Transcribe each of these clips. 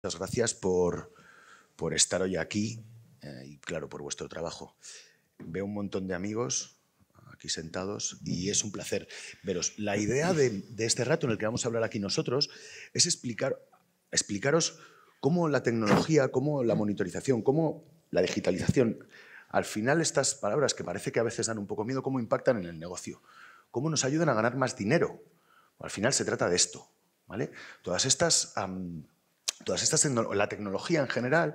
Muchas gracias por, por, estar hoy aquí eh, y, claro, por vuestro trabajo. Veo un montón de amigos aquí sentados y es un placer veros. La idea de, este rato en el que vamos a hablar aquí nosotros es explicar, explicaros cómo la tecnología, cómo la monitorización, cómo la digitalización, al final estas palabras que parece que a veces dan un poco miedo, cómo impactan en el negocio, cómo nos ayudan a ganar más dinero. Al final se trata de esto. ¿vale? Todas estas... Todas estas la tecnología en general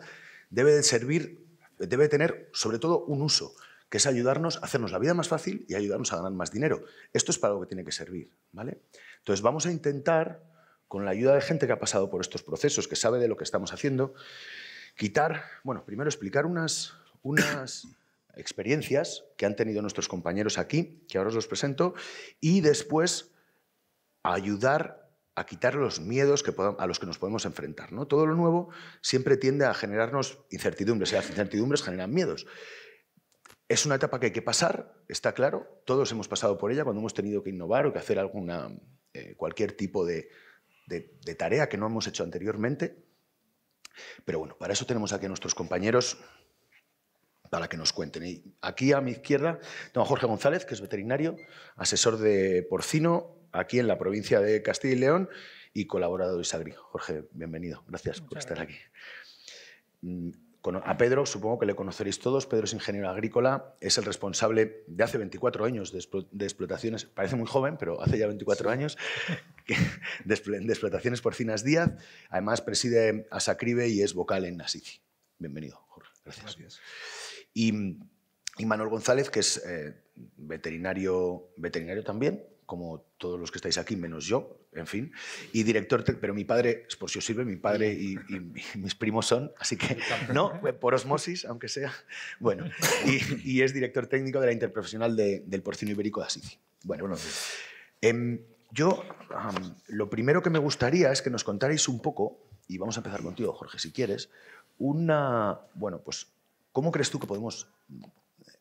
debe servir, debe tener sobre todo un uso, que es ayudarnos a hacernos la vida más fácil y ayudarnos a ganar más dinero. Esto es para lo que tiene que servir, ¿vale? Entonces vamos a intentar, con la ayuda de gente que ha pasado por estos procesos, que sabe de lo que estamos haciendo, quitar, bueno, primero explicar unas, unas experiencias que han tenido nuestros compañeros aquí, que ahora os los presento, y después ayudar a quitar los miedos que a los que nos podemos enfrentar. ¿no? Todo lo nuevo siempre tiende a generarnos incertidumbres y las incertidumbres generan miedos. Es una etapa que hay que pasar, está claro. Todos hemos pasado por ella cuando hemos tenido que innovar o que hacer alguna, eh, cualquier tipo de, de, tarea que no hemos hecho anteriormente. Pero bueno, para eso tenemos aquí a nuestros compañeros para que nos cuenten. Y aquí a mi izquierda tengo a Jorge González, que es veterinario, asesor de porcino, aquí en la provincia de Castilla y León y colaborador de Isagri. Jorge, bienvenido. Gracias por estar aquí. Mm, a Pedro, supongo que le conoceréis todos, Pedro es ingeniero agrícola, es el responsable de hace 24 años de, explotaciones, parece muy joven, pero hace ya 24 años, de, explotaciones por porcinas Díaz, además preside Asacribe y es vocal en Nasici. Bienvenido, Jorge. Gracias. Y, Manuel González, que es eh, veterinario, veterinario también, como todos los que estáis aquí, menos yo, en fin, y director, pero mi padre, por si os sirve, mi padre y, mis primos son, así que no, por osmosis, aunque sea, bueno, y, es director técnico de la Interprofesional del Porcino Ibérico de Asici. Bueno, bueno em, yo lo primero que me gustaría es que nos contarais un poco, y vamos a empezar contigo, Jorge, si quieres, una, bueno, pues, ¿cómo crees tú que podemos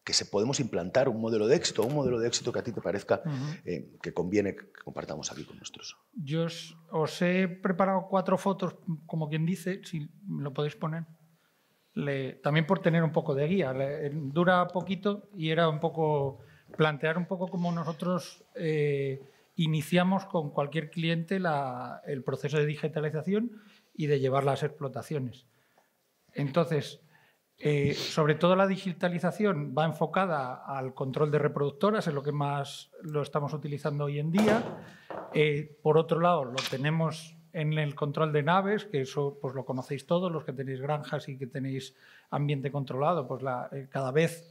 que se podemos implantar un modelo de éxito, un modelo de éxito que a ti te parezca eh, que conviene que compartamos aquí con nosotros. Yo os, he preparado cuatro fotos, como quien dice, si lo podéis poner. también por tener un poco de guía. dura poquito y era un poco plantear un poco cómo nosotros eh, iniciamos con cualquier cliente el proceso de digitalización y de llevar las explotaciones. Entonces, eh, sobre todo la digitalización va enfocada al control de reproductoras, es lo que más lo estamos utilizando hoy en día. Eh, por otro lado, lo tenemos en el control de naves, que eso pues lo conocéis todos, los que tenéis granjas y que tenéis ambiente controlado, pues eh, cada vez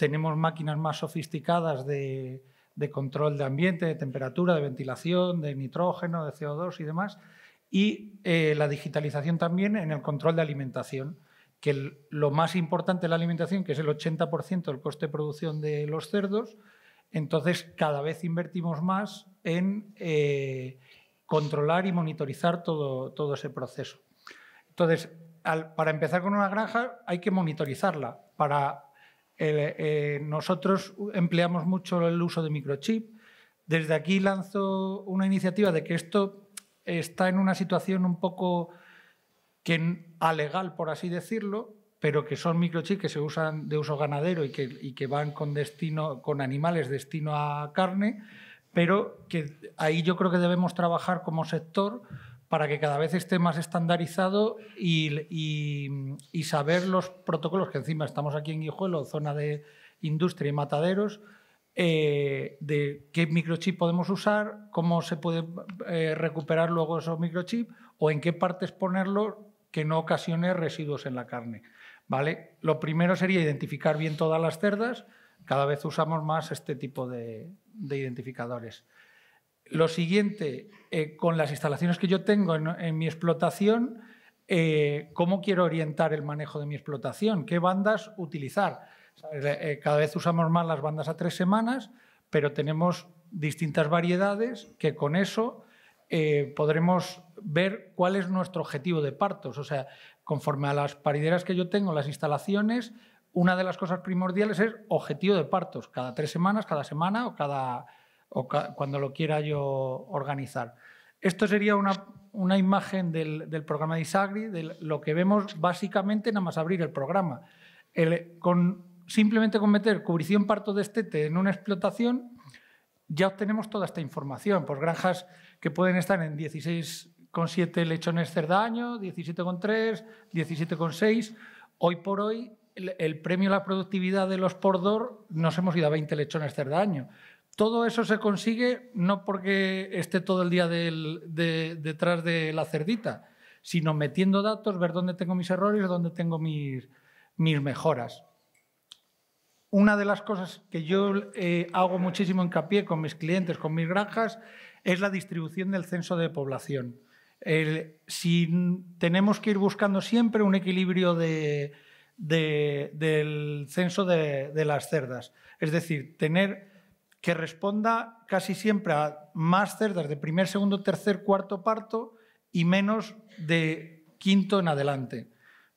tenemos máquinas más sofisticadas de control de ambiente, de temperatura, de ventilación, de nitrógeno, de CO2 y demás. Y la digitalización también en el control de alimentación que lo más importante es la alimentación, que es el 80% del coste de producción de los cerdos, entonces cada vez invertimos más en eh, controlar y monitorizar todo, todo ese proceso. Entonces, para empezar con una granja hay que monitorizarla. Para, eh, nosotros empleamos mucho el uso de microchip. Desde aquí lanzo una iniciativa de que esto está en una situación un poco que a legal, por así decirlo, pero que son microchips que se usan de uso ganadero y que, van con, destino, con animales destino a carne, pero que ahí yo creo que debemos trabajar como sector para que cada vez esté más estandarizado y, saber los protocolos, que encima estamos aquí en Guijuelo, zona de industria y mataderos, eh, de qué microchip podemos usar, cómo se puede eh, recuperar luego esos microchips o en qué partes ponerlos que no ocasione residuos en la carne. ¿vale? Lo primero sería identificar bien todas las cerdas. Cada vez usamos más este tipo de, identificadores. Lo siguiente, eh, con las instalaciones que yo tengo en, mi explotación, eh, ¿cómo quiero orientar el manejo de mi explotación? ¿Qué bandas utilizar? Eh, cada vez usamos más las bandas a tres semanas, pero tenemos distintas variedades que con eso eh, podremos ver cuál es nuestro objetivo de partos. O sea, conforme a las parideras que yo tengo, las instalaciones, una de las cosas primordiales es objetivo de partos, cada tres semanas, cada semana o cada cuando lo quiera yo organizar. Esto sería una, imagen del, programa de Isagri, de lo que vemos básicamente nada más abrir el programa. con, simplemente con meter cubrición parto de estete en una explotación, ya obtenemos toda esta información. Pues granjas que pueden estar en 16,7 lechones cerdaño, 17,3, 17,6. Hoy por hoy, el, premio a la productividad de los pordor nos hemos ido a 20 lechones cerdaño. Todo eso se consigue no porque esté todo el día detrás de la cerdita, sino metiendo datos, ver dónde tengo mis errores, dónde tengo mis, mejoras. Una de las cosas que yo eh, hago muchísimo hincapié con mis clientes, con mis granjas, es la distribución del censo de población. si tenemos que ir buscando siempre un equilibrio del censo de, las cerdas, es decir, tener que responda casi siempre a más cerdas de primer, segundo, tercer, cuarto parto y menos de quinto en adelante.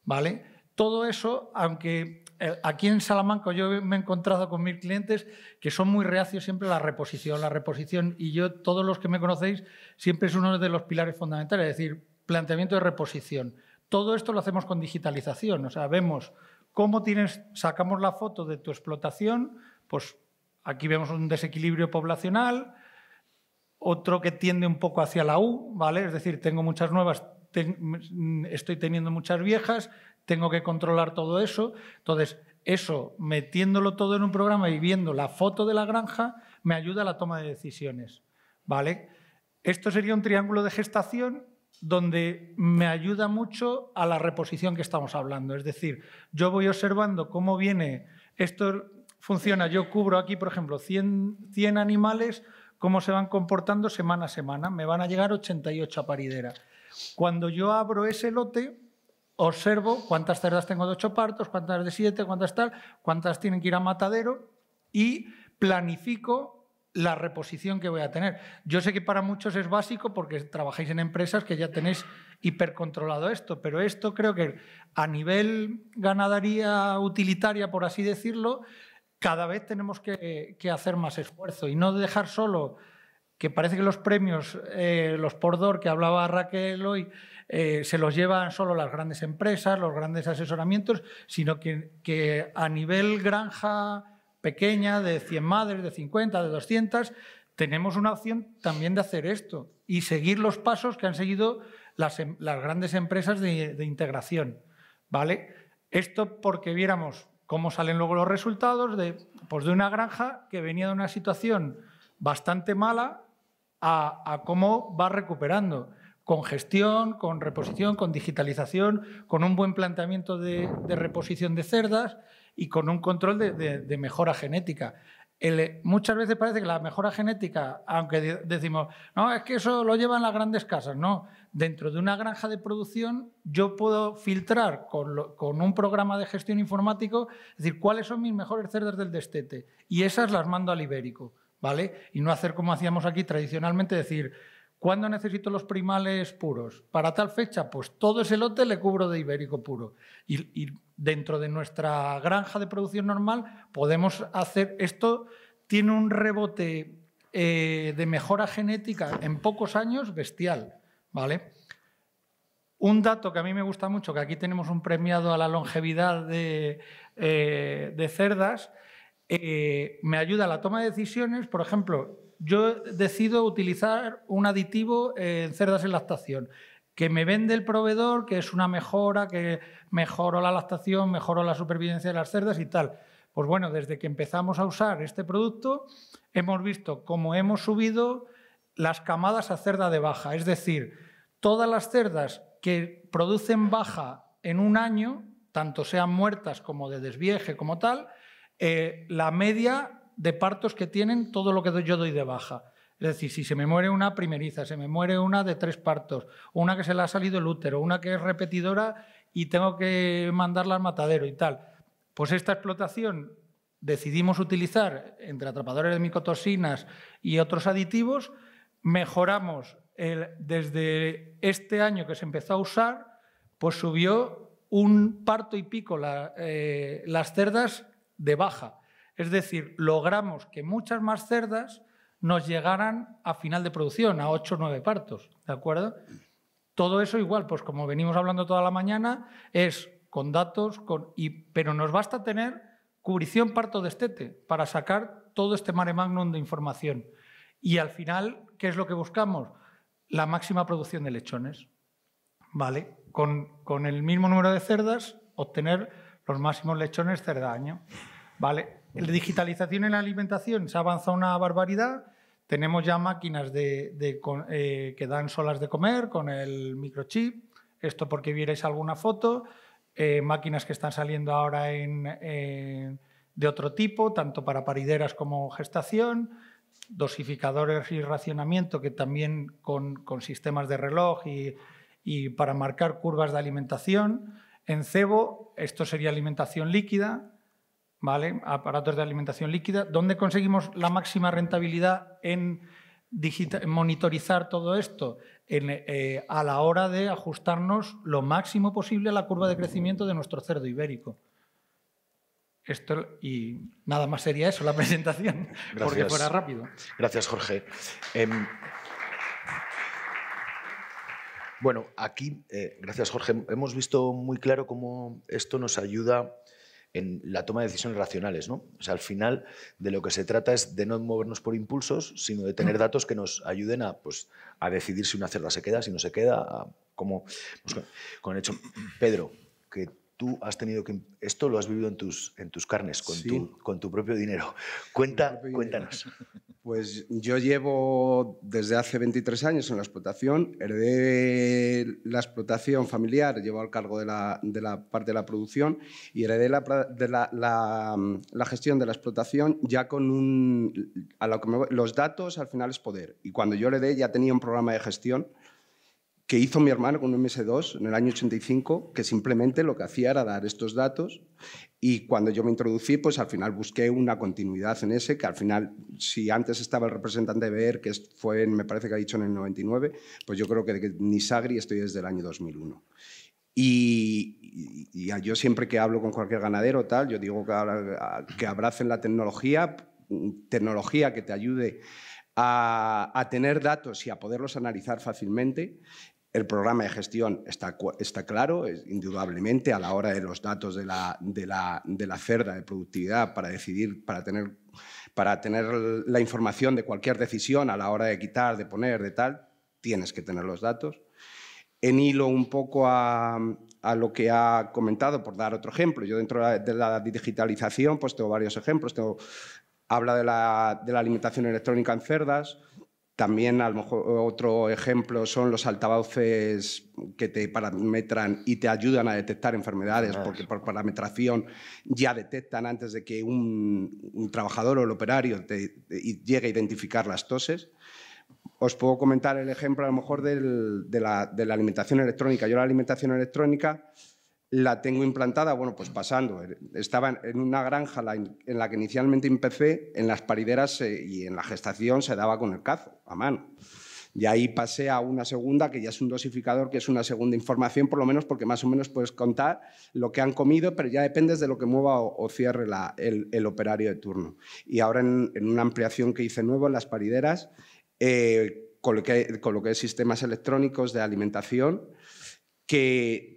¿Vale? Todo eso, aunque eh, aquí en Salamanca yo me he encontrado con mil clientes que son muy reacios siempre a la reposición, la reposición, y yo, todos los que me conocéis, siempre es uno de los pilares fundamentales, es decir, planteamiento de reposición. Todo esto lo hacemos con digitalización, o sea, vemos cómo tienes, sacamos la foto de tu explotación, pues aquí vemos un desequilibrio poblacional, otro que tiende un poco hacia la U, ¿vale? Es decir, tengo muchas nuevas, estoy teniendo muchas viejas, tengo que controlar todo eso. Entonces, eso, metiéndolo todo en un programa y viendo la foto de la granja, me ayuda a la toma de decisiones. ¿Vale? Esto sería un triángulo de gestación donde me ayuda mucho a la reposición que estamos hablando. Es decir, yo voy observando cómo viene, esto funciona, yo cubro aquí, por ejemplo, 100, 100 animales, cómo se van comportando semana a semana. Me van a llegar 88 parideras. Cuando yo abro ese lote, observo cuántas cerdas tengo de ocho partos, cuántas de siete, cuántas tal, cuántas tienen que ir a matadero y planifico la reposición que voy a tener. Yo sé que para muchos es básico porque trabajáis en empresas que ya tenéis hipercontrolado esto, pero esto creo que a nivel ganadería utilitaria, por así decirlo, cada vez tenemos que, hacer más esfuerzo y no dejar solo que parece que los premios, eh, los por que hablaba Raquel hoy, eh, se los llevan solo las grandes empresas, los grandes asesoramientos, sino que, que a nivel granja pequeña, de 100 madres, de 50, de 200, tenemos una opción también de hacer esto y seguir los pasos que han seguido las, em, grandes empresas de, integración. ¿vale? Esto porque viéramos cómo salen luego los resultados de, pues de una granja que venía de una situación bastante mala a, a cómo va recuperando con gestión, con reposición, con digitalización, con un buen planteamiento de, reposición de cerdas y con un control de, mejora genética. muchas veces parece que la mejora genética, aunque decimos, no, es que eso lo llevan las grandes casas, no. Dentro de una granja de producción yo puedo filtrar con, un programa de gestión informático, decir, cuáles son mis mejores cerdas del destete. Y esas las mando al ibérico, ¿vale? Y no hacer como hacíamos aquí tradicionalmente, decir, ¿Cuándo necesito los primales puros? Para tal fecha, pues todo ese lote le cubro de ibérico puro. Y, dentro de nuestra granja de producción normal podemos hacer esto, tiene un rebote eh, de mejora genética en pocos años bestial. ¿vale? Un dato que a mí me gusta mucho, que aquí tenemos un premiado a la longevidad de, eh, cerdas, eh, me ayuda a la toma de decisiones, por ejemplo, yo decido utilizar un aditivo en cerdas en lactación, que me vende el proveedor, que es una mejora, que mejoró la lactación, mejoró la supervivencia de las cerdas y tal. Pues bueno, desde que empezamos a usar este producto, hemos visto cómo hemos subido las camadas a cerda de baja, es decir, todas las cerdas que producen baja en un año, tanto sean muertas como de desvieje como tal, eh, la media de partos que tienen todo lo que yo doy de baja. Es decir, si se me muere una primeriza, se me muere una de tres partos, una que se le ha salido el útero, una que es repetidora y tengo que mandarla al matadero y tal. Pues esta explotación decidimos utilizar entre atrapadores de micotoxinas y otros aditivos, mejoramos desde este año que se empezó a usar, pues subió un parto y pico eh, las cerdas de baja. Es decir, logramos que muchas más cerdas nos llegaran a final de producción, a 8 o 9 partos, ¿de acuerdo? Todo eso igual, pues como venimos hablando toda la mañana, es con datos, con, y, pero nos basta tener cubrición parto destete para sacar todo este mare magnum de información. Y al final, ¿qué es lo que buscamos? La máxima producción de lechones. ¿Vale? Con, con el mismo número de cerdas, obtener los máximos lechones cerdaño. ¿Vale? La digitalización en la alimentación se ha avanzado una barbaridad. Tenemos ya máquinas eh, que dan solas de comer con el microchip. Esto porque vierais alguna foto. Eh, máquinas que están saliendo ahora de otro tipo, tanto para parideras como gestación. Dosificadores y racionamiento que también con, sistemas de reloj y para marcar curvas de alimentación. En cebo, esto sería alimentación líquida, ¿vale? Aparatos de alimentación líquida. ¿Dónde conseguimos la máxima rentabilidad en, monitorizar todo esto? Eh, a la hora de ajustarnos lo máximo posible a la curva de crecimiento de nuestro cerdo ibérico. Esto, y nada más sería eso, la presentación, porque fuera rápido. Gracias, Jorge. Em, bueno, aquí, eh, gracias Jorge, hemos visto muy claro cómo esto nos ayuda en la toma de decisiones racionales. ¿no? sea, al final de lo que se trata es de no movernos por impulsos, sino de tener datos que nos ayuden a, pues, a decidir si una cerda se queda, si no se queda, como pues, con el hecho. Pedro, que tú has tenido que... Em, esto lo has vivido en tus, en tus carnes, con, tu, con tu propio dinero. Cuenta, cuéntanos. Pues yo llevo desde hace 23 años en la explotación, heredé la explotación familiar, llevo al cargo de la, parte de la producción y heredé la, mm, la, gestión de la explotación ya con un... los datos al final es poder. Y cuando yo heredé ya tenía un programa de gestión que hizo mi hermano con un MS2 en el año 85, que simplemente lo que hacía era dar estos datos y cuando yo me introducí, pues al final busqué una continuidad en ese, que al final, si antes estaba el representante de BER, que fue, me parece que ha dicho en el 99, pues yo creo que de Nisagri estoy desde el año 2001. Y, yo siempre que hablo con cualquier ganadero, tal, yo digo que, que abracen la tecnología, tecnología que te ayude a, a, tener datos y a poderlos analizar fácilmente el programa de gestión está, claro, es, indudablemente, a la hora de los datos de la, de de cerda de productividad para decidir, para tener, para tener la información de cualquier decisión a la hora de quitar, de poner, de tal, tienes que tener los datos. En hilo un poco a, lo que ha comentado, por dar otro ejemplo, yo dentro de la digitalización pues tengo varios ejemplos. habla de la, de la alimentación electrónica en cerdas, también, a lo mejor, otro ejemplo son los altavoces que te parametran y te ayudan a detectar enfermedades, porque por parametración ya detectan antes de que un, trabajador o el operario llegue a identificar las toses. Os puedo comentar el ejemplo, a lo mejor, de, la, de la alimentación electrónica. Yo, la alimentación electrónica la tengo implantada, bueno, pues pasando. Eh, estaba en una granja en la que inicialmente empecé, en las parideras eh, y en la gestación se daba con el cazo, a mano. Y ahí pasé a una segunda, que ya es un dosificador, que es una segunda información, por lo menos porque más o menos puedes contar lo que han comido, pero ya dependes de lo que mueva o, cierre el, operario de turno. Y ahora en, una ampliación que hice nuevo en las parideras, eh, coloqué sistemas electrónicos de alimentación que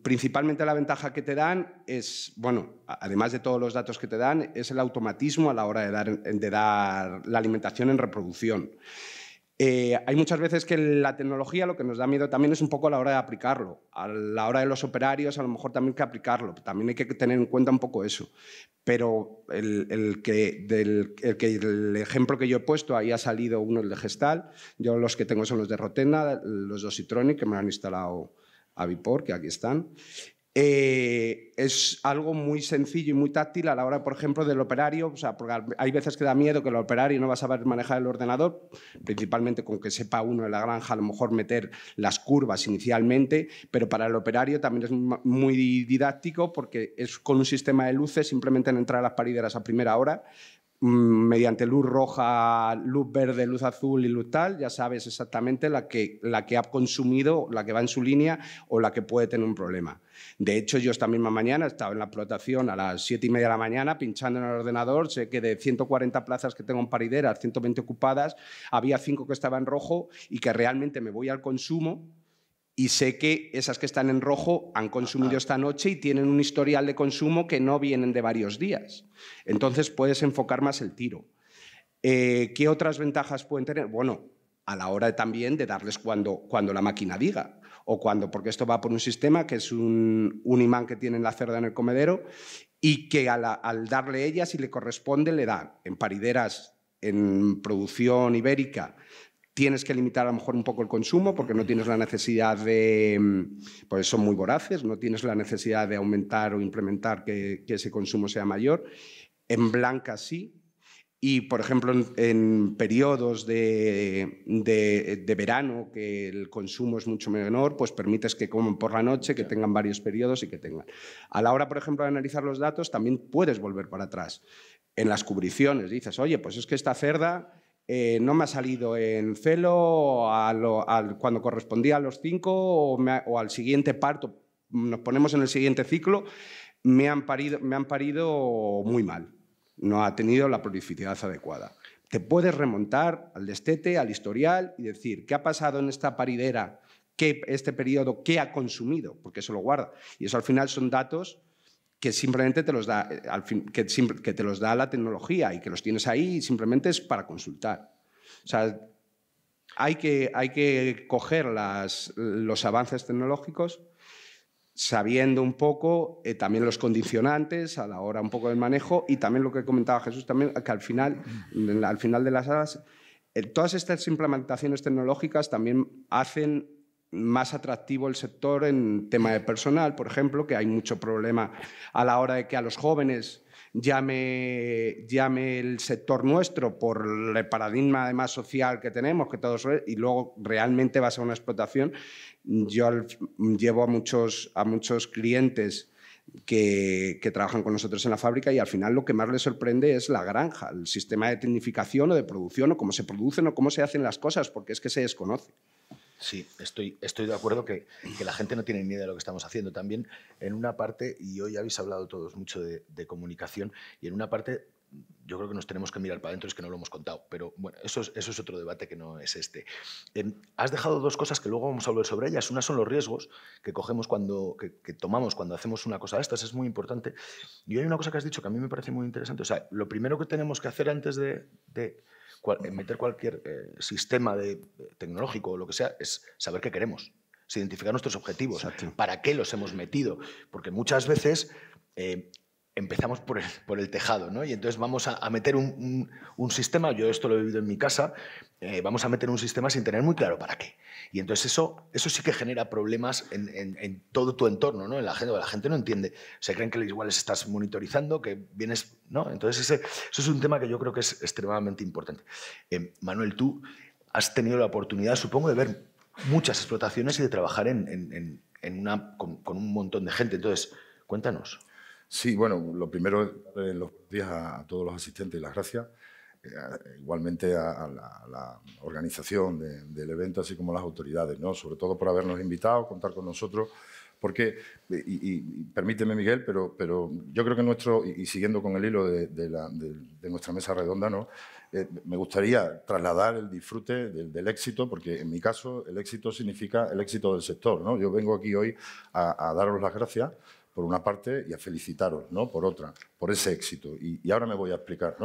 principalmente la ventaja que te dan es, bueno, además de todos los datos que te dan, es el automatismo a la hora de dar, de dar la alimentación en reproducción. Eh, hay muchas veces que la tecnología lo que nos da miedo también es un poco a la hora de aplicarlo. A la hora de los operarios, a lo mejor también hay que aplicarlo. También hay que tener en cuenta un poco eso. Pero el, que, que, el ejemplo que yo he puesto, ahí ha salido uno de Gestal. Yo los que tengo son los de Rotena, los de Citronic, que me han instalado Avipor, que aquí están. Eh, es algo muy sencillo y muy táctil a la hora, por ejemplo, del operario, hay veces que da miedo que el operario no va a saber manejar el ordenador, principalmente con que sepa uno en la granja a lo mejor meter las curvas inicialmente, pero para el operario también es muy didáctico porque es con un sistema de luces, simplemente en entrar a las parideras a primera hora, Mm, mediante luz roja, luz verde, luz azul y luz tal, ya sabes exactamente la que, la que ha consumido, la que va en su línea o la que puede tener un problema. De hecho, yo esta misma mañana estaba en la explotación a las siete y media de la mañana pinchando en el ordenador, sé que de 140 plazas que tengo en parideras, 120 ocupadas, había cinco que estaban en rojo y que realmente me voy al consumo y sé que esas que están en rojo han consumido esta noche y tienen un historial de consumo que no vienen de varios días. Entonces puedes enfocar más el tiro. Eh, ¿Qué otras ventajas pueden tener? Bueno, a la hora también de darles cuando, cuando la máquina diga o cuando, porque esto va por un sistema que es un, imán que tiene la cerda en el comedero y que al darle ella, si le corresponde, le da en parideras en producción ibérica Tienes que limitar a lo mejor un poco el consumo porque no tienes la necesidad de, mm, pues son muy voraces, no tienes la necesidad de aumentar o implementar que, ese consumo sea mayor. En blanca sí, y, por ejemplo, en, periodos de, de, de, verano, que el consumo es mucho menor, pues permites que coman por la noche, que tengan varios periodos y que tengan. A la hora, por ejemplo, de analizar los datos, también puedes volver para atrás. En las cubriciones dices, oye, pues es que esta cerda eh, no me ha salido en celo cuando correspondía a los cinco o, al siguiente parto, nos ponemos en el siguiente ciclo, me han parido, me han parido muy mal. No ha tenido la prolificidad adecuada. Te puedes remontar al destete, al historial y decir qué ha pasado en esta paridera, qué este periodo, qué ha consumido, porque eso lo guarda. Y eso al final son datos que simplemente te los da, eh, al que, te los da la tecnología y que los tienes ahí y simplemente es para consultar. O sea, hay que, hay que coger las, los avances tecnológicos sabiendo un poco eh, también los condicionantes a la hora un poco del manejo y también lo que comentaba Jesús también, que al final, al final de las horas eh, todas estas implementaciones tecnológicas también hacen más atractivo el sector en tema de personal, por ejemplo, que hay mucho problema a la hora de que a los jóvenes llame, llame el sector nuestro por el paradigma más social que tenemos, que todos y luego realmente va a ser una explotación. Yo llevo a muchos, a muchos clientes que, que, trabajan con nosotros en la fábrica y al final lo que más les sorprende es la granja, el sistema de tecnificación o de producción o cómo se producen o cómo se hacen las cosas, porque es que se desconoce. Sí, estoy, estoy de acuerdo que, que, la gente no tiene ni idea de lo que estamos haciendo. También en una parte, y hoy habéis hablado todos mucho de, comunicación, y en una parte yo creo que nos tenemos que mirar para adentro, es que no lo hemos contado, pero bueno, eso es, eso es otro debate que no es este. Em, has dejado dos cosas que luego vamos a hablar sobre ellas. Una son los riesgos que cogemos cuando, que, tomamos cuando hacemos una cosa de estas, es muy importante. Y hay una cosa que has dicho que a mí me parece muy interesante. O sea, lo primero que tenemos que hacer antes de eh, meter cualquier eh, sistema de, eh, tecnológico o lo que sea, es saber qué queremos, es identificar nuestros objetivos, para qué los hemos metido, porque muchas veces empezamos por el, tejado, ¿no? Y entonces vamos a, meter un, sistema, yo esto lo he vivido en mi casa, eh, vamos a meter un sistema sin tener muy claro para qué. Y entonces eso, eso sí que genera problemas en, todo tu entorno, ¿no? En la gente, la gente no entiende, se creen que igual les estás monitorizando, que vienes, ¿no? Entonces eso es un tema que yo creo que es extremadamente importante. Eh, Manuel, tú has tenido la oportunidad, supongo, de ver muchas explotaciones y de trabajar en, una, con un montón de gente. Entonces, cuéntanos. Sí, bueno, lo primero, eh, los días a, todos los asistentes y las gracias. Eh, igualmente a, la, organización del evento, así como a las autoridades, ¿no? sobre todo por habernos invitado, contar con nosotros, porque, y, permíteme Miguel, pero, pero yo creo que nuestro, y, siguiendo con el hilo de, de, nuestra mesa redonda, ¿no? Eh, me gustaría trasladar el disfrute del, éxito, porque en mi caso el éxito significa el éxito del sector. ¿no? Yo vengo aquí hoy a, a daros las gracias por una parte, y a felicitaros, ¿no? Por otra, por ese éxito. Y, ahora me voy a explicar,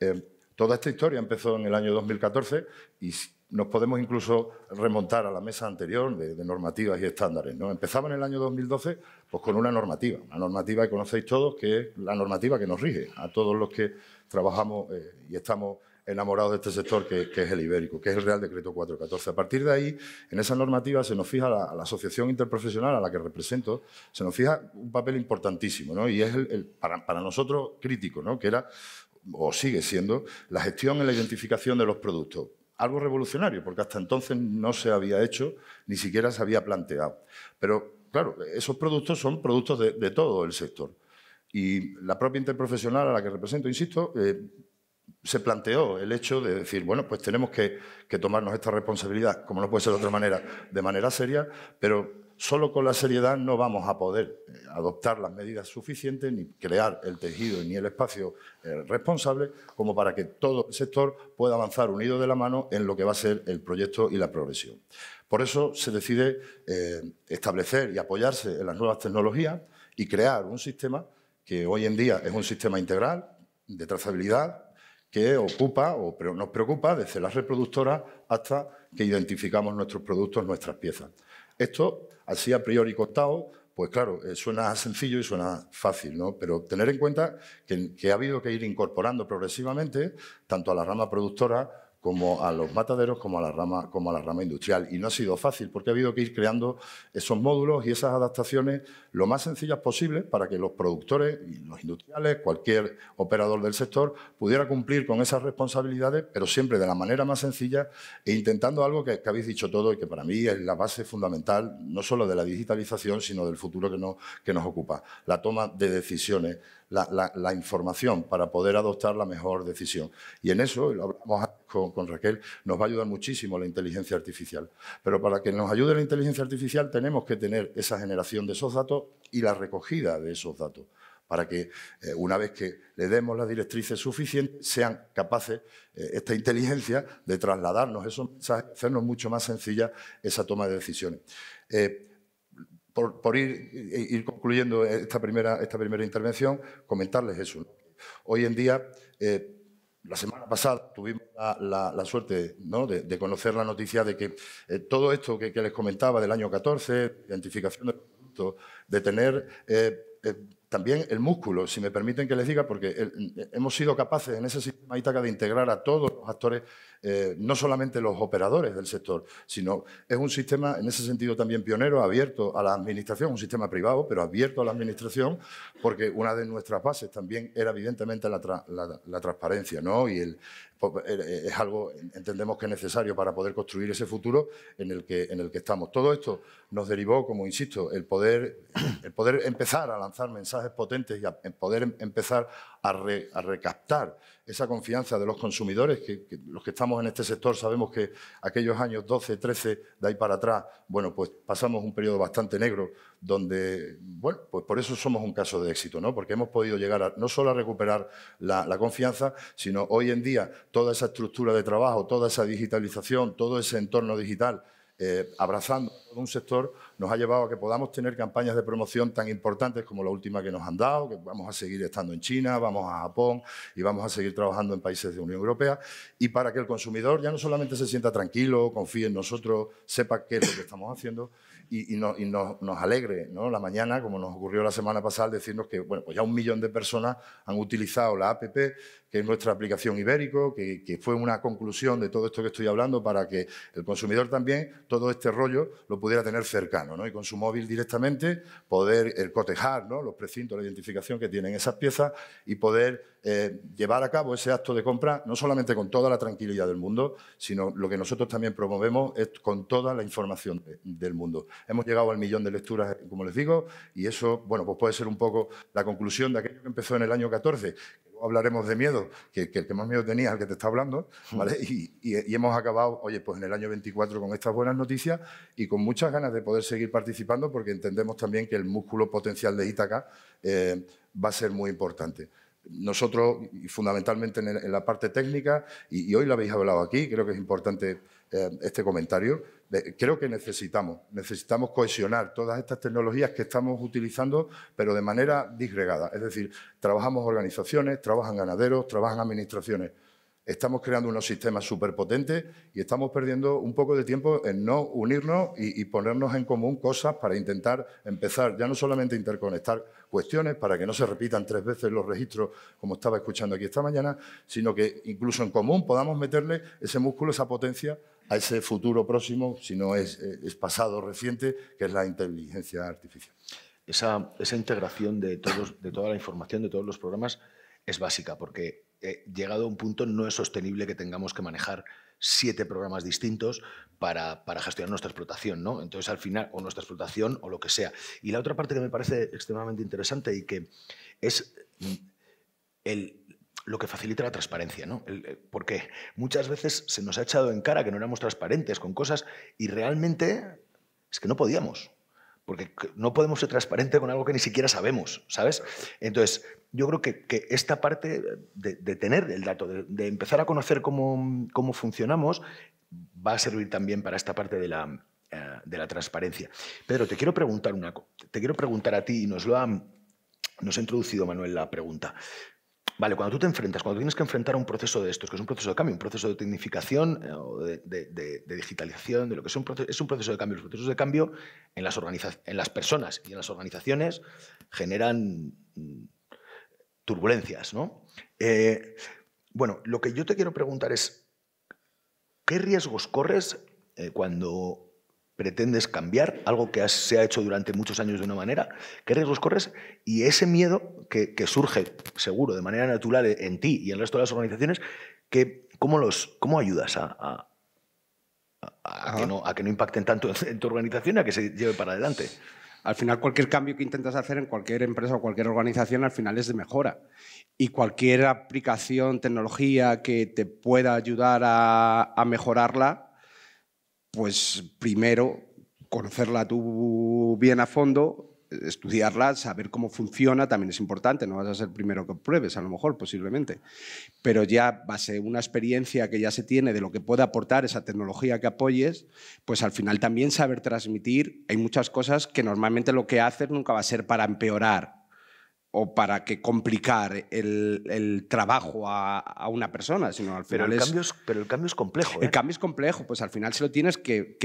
eh, toda esta historia empezó en el año 2014 y nos podemos incluso remontar a la mesa anterior de, normativas y estándares. ¿no? Empezaba en el año 2012 pues, con una normativa, una normativa que conocéis todos, que es la normativa que nos rige a todos los que trabajamos eh, y estamos enamorado de este sector que, es el ibérico, que es el Real Decreto 414. A partir de ahí, en esa normativa se nos fija la, asociación interprofesional a la que represento, se nos fija un papel importantísimo, ¿no? Y es para, nosotros crítico, ¿no? Que era o sigue siendo la gestión y la identificación de los productos. Algo revolucionario, porque hasta entonces no se había hecho, ni siquiera se había planteado. Pero claro, esos productos son productos de, todo el sector. Y la propia interprofesional a la que represento, insisto, eh, se planteó el hecho de decir, bueno, pues tenemos que, tomarnos esta responsabilidad, como no puede ser de otra manera, de manera seria, pero solo con la seriedad no vamos a poder eh, adoptar las medidas suficientes ni crear el tejido ni el espacio eh, responsable como para que todo el sector pueda avanzar unido de la mano en lo que va a ser el proyecto y la progresión. Por eso se decide eh, establecer y apoyarse en las nuevas tecnologías y crear un sistema que hoy en día es un sistema integral de trazabilidad, que ocupa o nos preocupa desde las reproductoras hasta que identificamos nuestros productos, nuestras piezas. Esto, así a priori costado, pues claro, eh, suena sencillo y suena fácil, ¿no? Pero tener en cuenta que, que ha habido que ir incorporando progresivamente, tanto a la rama productora como a los mataderos, como a la rama, como a la rama industrial. Y no ha sido fácil porque ha habido que ir creando esos módulos y esas adaptaciones lo más sencillas posible para que los productores y los industriales, cualquier operador del sector, pudiera cumplir con esas responsabilidades, pero siempre de la manera más sencilla e intentando algo que, habéis dicho todo y que para mí es la base fundamental, no solo de la digitalización, sino del futuro que, que nos ocupa, la toma de decisiones la, información para poder adoptar la mejor decisión. Y en eso, lo hablamos con, Raquel, nos va a ayudar muchísimo la inteligencia artificial. Pero para que nos ayude la inteligencia artificial tenemos que tener esa generación de esos datos y la recogida de esos datos para que eh, una vez que le demos las directrices suficientes, sean capaces eh, esta inteligencia de trasladarnos eso, hacernos mucho más sencilla esa toma de decisiones. Eh, por, eh, ir, concluyendo esta primera, esta primera intervención, comentarles eso. Hoy en día, eh, la semana pasada tuvimos la, suerte de, conocer la noticia de que eh, todo esto que, les comentaba del año 14, identificación de productos, de tener también el músculo, si me permiten que les diga, porque hemos sido capaces en ese sistema de integrar a todos los actores, eh, no solamente los operadores del sector, sino es un sistema en ese sentido también pionero, abierto a la administración, un sistema privado, pero abierto a la administración, porque una de nuestras bases también era evidentemente la, transparencia ¿no? y el, pues, eh, eh, es algo, entendemos que es necesario para poder construir ese futuro en el que, en el que estamos. Todo esto nos derivó, como insisto, el poder, el poder empezar a lanzar mensajes potentes y a poder em, empezar a, recaptar esa confianza de los consumidores, que, los que estamos en este sector sabemos que aquellos años 12, 13, de ahí para atrás, bueno, pues pasamos un periodo bastante negro donde, bueno, pues por eso somos un caso de éxito, ¿no? Porque hemos podido llegar no solo a recuperar la confianza, sino hoy en día toda esa estructura de trabajo, toda esa digitalización, todo ese entorno digital eh, abrazando todo un sector, nos ha llevado a que podamos tener campañas de promoción tan importantes como la última que nos han dado, que vamos a seguir estando en China, vamos a Japón y vamos a seguir trabajando en países de Unión Europea, y para que el consumidor ya no solamente se sienta tranquilo, confíe en nosotros, sepa qué es lo que estamos haciendo y, nos, alegre ¿no? la mañana, como nos ocurrió la semana pasada, decirnos que bueno, pues ya un millón de personas han utilizado la APP que es nuestra aplicación Ibérico, que, fue una conclusión de todo esto que estoy hablando para que el consumidor también todo este rollo lo pudiera tener cercano ¿no? y con su móvil directamente poder el eh, cotejar ¿no? los precintos la identificación que tienen esas piezas y poder eh, llevar a cabo ese acto de compra no solamente con toda la tranquilidad del mundo, sino lo que nosotros también promovemos es con toda la información del mundo. Hemos llegado al millón de lecturas, como les digo, y eso bueno, pues puede ser un poco la conclusión de aquello que empezó en el año 14 hablaremos de miedo, que, el que más miedo tenía es el que te está hablando, hmm. ¿vale? Y, hemos acabado, oye, pues en el año 24 con estas buenas noticias y con muchas ganas de poder seguir participando porque entendemos también que el músculo potencial de Ítaca eh, va a ser muy importante. Nosotros, fundamentalmente en, la parte técnica, y, hoy lo habéis hablado aquí, creo que es importante eh, este comentario, creo que necesitamos, necesitamos cohesionar todas estas tecnologías que estamos utilizando, pero de manera disgregada. Es decir, trabajamos organizaciones, trabajan ganaderos, trabajan administraciones. Estamos creando unos sistemas superpotentes y estamos perdiendo un poco de tiempo en no unirnos y, y ponernos en común cosas para intentar empezar ya no solamente a interconectar cuestiones para que no se repitan tres veces los registros, como estaba escuchando aquí esta mañana, sino que incluso en común podamos meterle ese músculo, esa potencia a ese futuro próximo, si no es, eh, es pasado reciente, que es la inteligencia artificial. Esa, integración de, toda la información, de todos los programas, es básica, porque eh, llegado a un punto no es sostenible que tengamos que manejar siete programas distintos para, para, gestionar nuestra explotación, ¿no? Entonces, al final, o nuestra explotación o lo que sea. Y la otra parte que me parece extremadamente interesante y que es mm, el, lo que facilita la transparencia, ¿no? Eh, porque muchas veces se nos ha echado en cara que no éramos transparentes con cosas y realmente es que no podíamos, porque no podemos ser transparentes con algo que ni siquiera sabemos, ¿sabes? Entonces, yo creo que, que esta parte de, tener el dato, de, empezar a conocer cómo, funcionamos, va a servir también para esta parte de la, eh, de la transparencia. Pedro, te quiero preguntar una te quiero preguntar a ti y nos lo nos ha introducido Manuel la pregunta. Vale, cuando tú te enfrentas, cuando tienes que enfrentar un proceso de estos, que es un proceso de cambio, un proceso de tecnificación eh, o de, digitalización, de lo que es un, proceso, es un proceso de cambio. Los procesos de cambio en las, en las personas y en las organizaciones generan mm, turbulencias, eh, bueno, lo que yo te quiero preguntar es, ¿qué riesgos corres eh, cuando pretendes cambiar algo que se ha hecho durante muchos años de una manera, qué riesgos corres y ese miedo que, surge, seguro, de manera natural en ti y en el resto de las organizaciones, que, ¿cómo, los, cómo ayudas a, que no, a que no impacten tanto en tu organización y a que se lleve para adelante? Al final, cualquier cambio que intentas hacer en cualquier empresa o cualquier organización, al final es de mejora. Y cualquier aplicación, tecnología que te pueda ayudar a mejorarla, pues primero conocerla tú bien a fondo, estudiarla, saber cómo funciona también es importante, no vas a ser primero que pruebes, a lo mejor, posiblemente. Pero ya base una experiencia que ya se tiene de lo que puede aportar esa tecnología que apoyes, pues al final también saber transmitir, hay muchas cosas que normalmente lo que haces nunca va a ser para empeorar o para que complicar el, trabajo a, una persona, sino al final pero el es, Cambio es, pero el cambio es complejo. El ¿eh? cambio es complejo, pues al final se lo tienes que,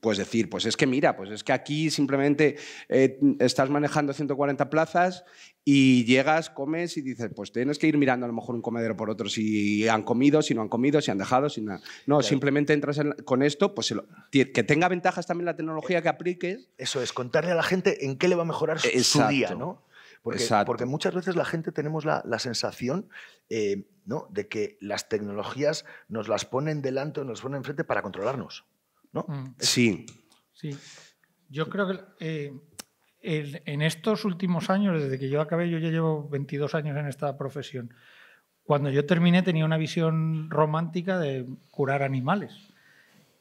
pues decir, pues es que mira, pues es que aquí simplemente eh, estás manejando 140 plazas y llegas, comes y dices, pues tienes que ir mirando a lo mejor un comedero por otro, si han comido, si no han comido, si han dejado, si nada. No, simplemente entras con esto, pues que tenga ventajas también la tecnología eh, que apliques. Eso es, contarle a la gente en qué le va a mejorar su día, ¿no? Porque, muchas veces la gente tenemos la, la sensación eh, ¿no? de que las tecnologías nos las ponen delante o nos ponen enfrente para controlarnos. ¿no? Mm. Sí. Sí. Yo creo que eh, en estos últimos años, desde que yo acabé, yo ya llevo 22 años en esta profesión. Cuando yo terminé tenía una visión romántica de curar animales.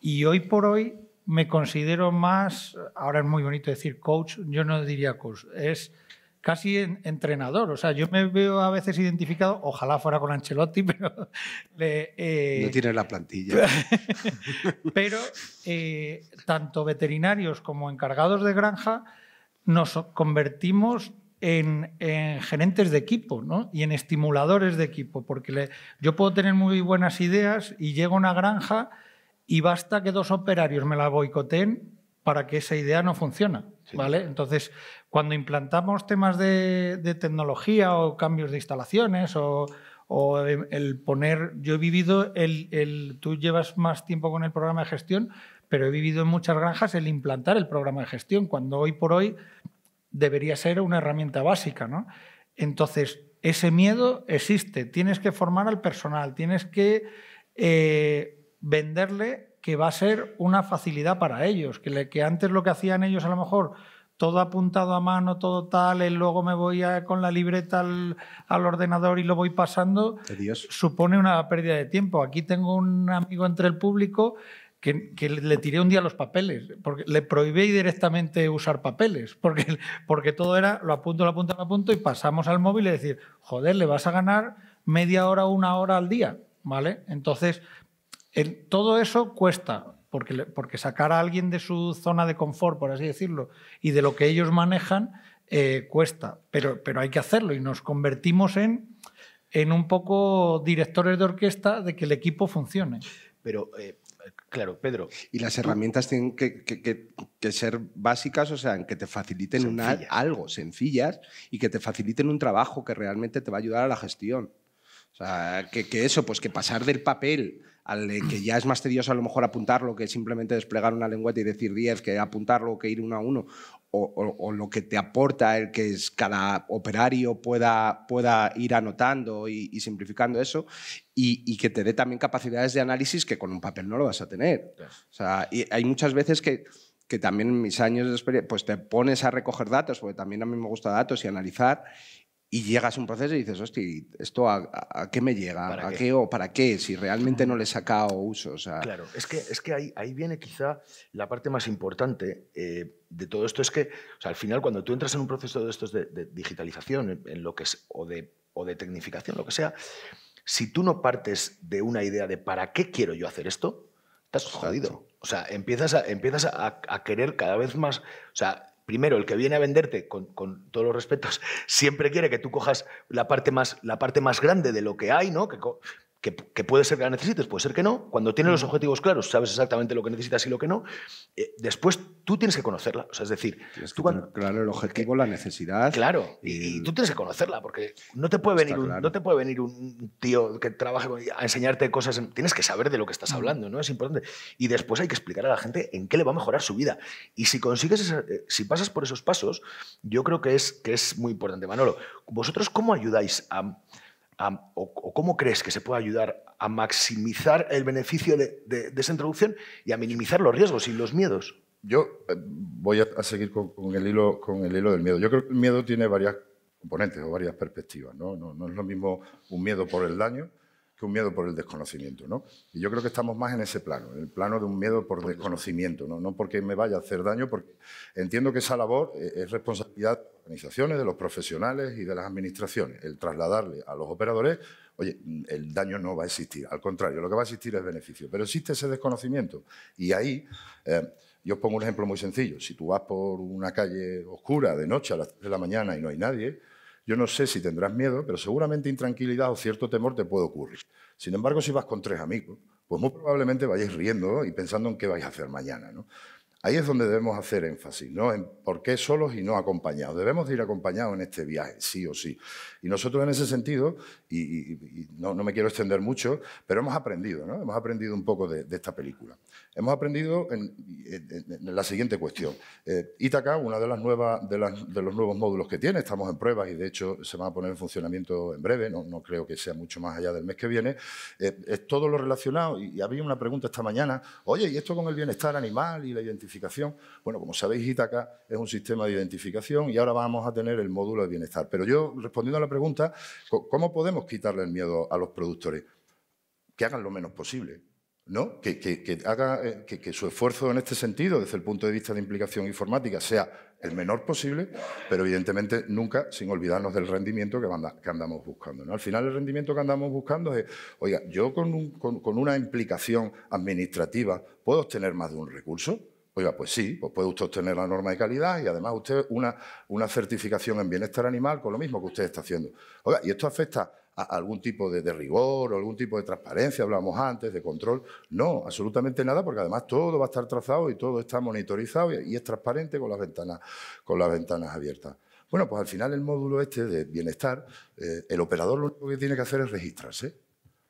Y hoy por hoy me considero más, ahora es muy bonito decir coach, yo no diría coach, es casi entrenador. O sea, yo me veo a veces identificado, ojalá fuera con Ancelotti, pero... Le, eh, no tiene la plantilla. pero eh, tanto veterinarios como encargados de granja nos convertimos en, gerentes de equipo ¿no? y en estimuladores de equipo, porque le, yo puedo tener muy buenas ideas y llego a una granja y basta que dos operarios me la boicoteen para que esa idea no funcione. Entonces, cuando implantamos temas de, tecnología o cambios de instalaciones o, em, el poner, yo he vivido, el, tú llevas más tiempo con el programa de gestión, pero he vivido en muchas granjas el implantar el programa de gestión, cuando hoy por hoy debería ser una herramienta básica. ¿no? Entonces, ese miedo existe, tienes que formar al personal, tienes que eh, venderle que va a ser una facilidad para ellos, que, que antes lo que hacían ellos a lo mejor todo apuntado a mano, todo tal, y luego me voy a, con la libreta al, ordenador y lo voy pasando, supone una pérdida de tiempo. Aquí tengo un amigo entre el público que, le tiré un día los papeles, porque le prohibí directamente usar papeles, porque, porque todo era lo apunto, lo apunto, lo apunto, y pasamos al móvil y decir, joder, le vas a ganar media hora, una hora al día, ¿vale? Entonces, todo eso cuesta, porque, porque sacar a alguien de su zona de confort, por así decirlo, y de lo que ellos manejan, eh, cuesta, pero, pero hay que hacerlo y nos convertimos en, en un poco directores de orquesta de que el equipo funcione. Pero eh, Claro, Pedro. Y las herramientas tienen que, que, que, ser básicas, o sea, que te faciliten una, algo, sencillas, y que te faciliten un trabajo que realmente te va a ayudar a la gestión. O sea, que, eso, pues que pasar del papel al que ya es más tedioso a lo mejor apuntarlo que simplemente desplegar una lengüeta y decir 10, que apuntarlo que ir uno a uno, o, lo que te aporta el que es cada operario pueda, pueda ir anotando y, simplificando eso, y, que te dé también capacidades de análisis que con un papel no lo vas a tener. y hay muchas veces que que también en mis años de experiencia, pues te pones a recoger datos, porque también a mí me gusta datos y analizar, y llegas a un proceso y dices, hostia, ¿esto a, qué me llega? ¿A qué? o para qué? Si realmente no le he sacado uso. Claro, es que, es que ahí, viene quizá la parte más importante eh, de todo esto. Es que o sea, al final, cuando tú entras en un proceso de estos de, digitalización lo que es, o, de, o de tecnificación, lo que sea, si tú no partes de una idea de para qué quiero yo hacer esto, estás jodido. O sea, empiezas a, empiezas a, querer cada vez más primero, el que viene a venderte, con, todos los respetos, siempre quiere que tú cojas la parte más, la parte más grande de lo que hay, ¿no? Que que, puede ser que la necesites, puede ser que no. Cuando tienes los mm. objetivos claros, sabes exactamente lo que necesitas y lo que no. Eh, después tú tienes que conocerla. O sea, es decir, claro el objetivo, la necesidad. Claro, y, tú tienes que conocerla, porque no te puede, venir un, no te puede venir un tío que trabaje a enseñarte cosas. tienes que saber de lo que estás mm. hablando, ¿no? Es importante. Y después hay que explicar a la gente en qué le va a mejorar su vida. Y si consigues, eh, si pasas por esos pasos, yo creo que es, que es muy importante. Manolo, ¿vosotros cómo ayudáis a o, cómo crees que se puede ayudar a maximizar el beneficio de, esa introducción y a minimizar los riesgos y los miedos? Yo eh, voy a, seguir con, con, el hilo, del miedo. Yo creo que el miedo tiene varias componentes o varias perspectivas. no, no es lo mismo un miedo por el daño que un miedo por el desconocimiento. ¿no? Y yo creo que estamos más en ese plano, en el plano de un miedo por, desconocimiento, ¿no? no porque me vaya a hacer daño, porque entiendo que esa labor eh, es responsabilidad de las organizaciones, de los profesionales y de las administraciones, el trasladarle a los operadores, oye, el daño no va a existir, al contrario, lo que va a existir es beneficio, pero existe ese desconocimiento y ahí... Eh, yo os pongo un ejemplo muy sencillo. Si tú vas por una calle oscura de noche a las 3 de la mañana y no hay nadie, yo no sé si tendrás miedo, pero seguramente intranquilidad o cierto temor te puede ocurrir. Sin embargo, si vas con tres amigos, pues muy probablemente vayáis riendo y pensando en qué vais a hacer mañana. ¿no? Ahí es donde debemos hacer énfasis, ¿no? En por qué solos y no acompañados. Debemos ir acompañados en este viaje, sí o sí. Y nosotros en ese sentido, y, no, me quiero extender mucho, pero hemos aprendido, ¿no? Hemos aprendido un poco de, esta película. Hemos aprendido en, la siguiente cuestión. Eh, uno de, las nuevas, de, los nuevos módulos que tiene, estamos en pruebas y de hecho se va a poner en funcionamiento en breve, no, creo que sea mucho más allá del mes que viene, eh, es todo lo relacionado. Y, y había una pregunta esta mañana, oye, ¿y esto con el bienestar animal y la identificación? Bueno, como sabéis, Itaca es un sistema de identificación y ahora vamos a tener el módulo de bienestar. Pero yo, respondiendo a la pregunta, ¿cómo podemos quitarle el miedo a los productores? Que hagan lo menos posible. ¿no? Que, haga, eh, que, su esfuerzo en este sentido, desde el punto de vista de implicación informática, sea el menor posible, pero evidentemente nunca sin olvidarnos del rendimiento que, andamos buscando. Al final el rendimiento que andamos buscando es, oiga, yo con una implicación administrativa puedo obtener más de un recurso, Oiga, pues sí, pues puede usted obtener la norma de calidad y además usted una, una certificación en bienestar animal con lo mismo que usted está haciendo. Oiga, y esto afecta a algún tipo de, rigor o algún tipo de transparencia, hablábamos antes, de control. No, absolutamente nada, porque además todo va a estar trazado y todo está monitorizado y, es transparente con las ventanas, con las ventanas abiertas. Bueno, pues al final el módulo este de bienestar, eh, el operador lo único que tiene que hacer es registrarse.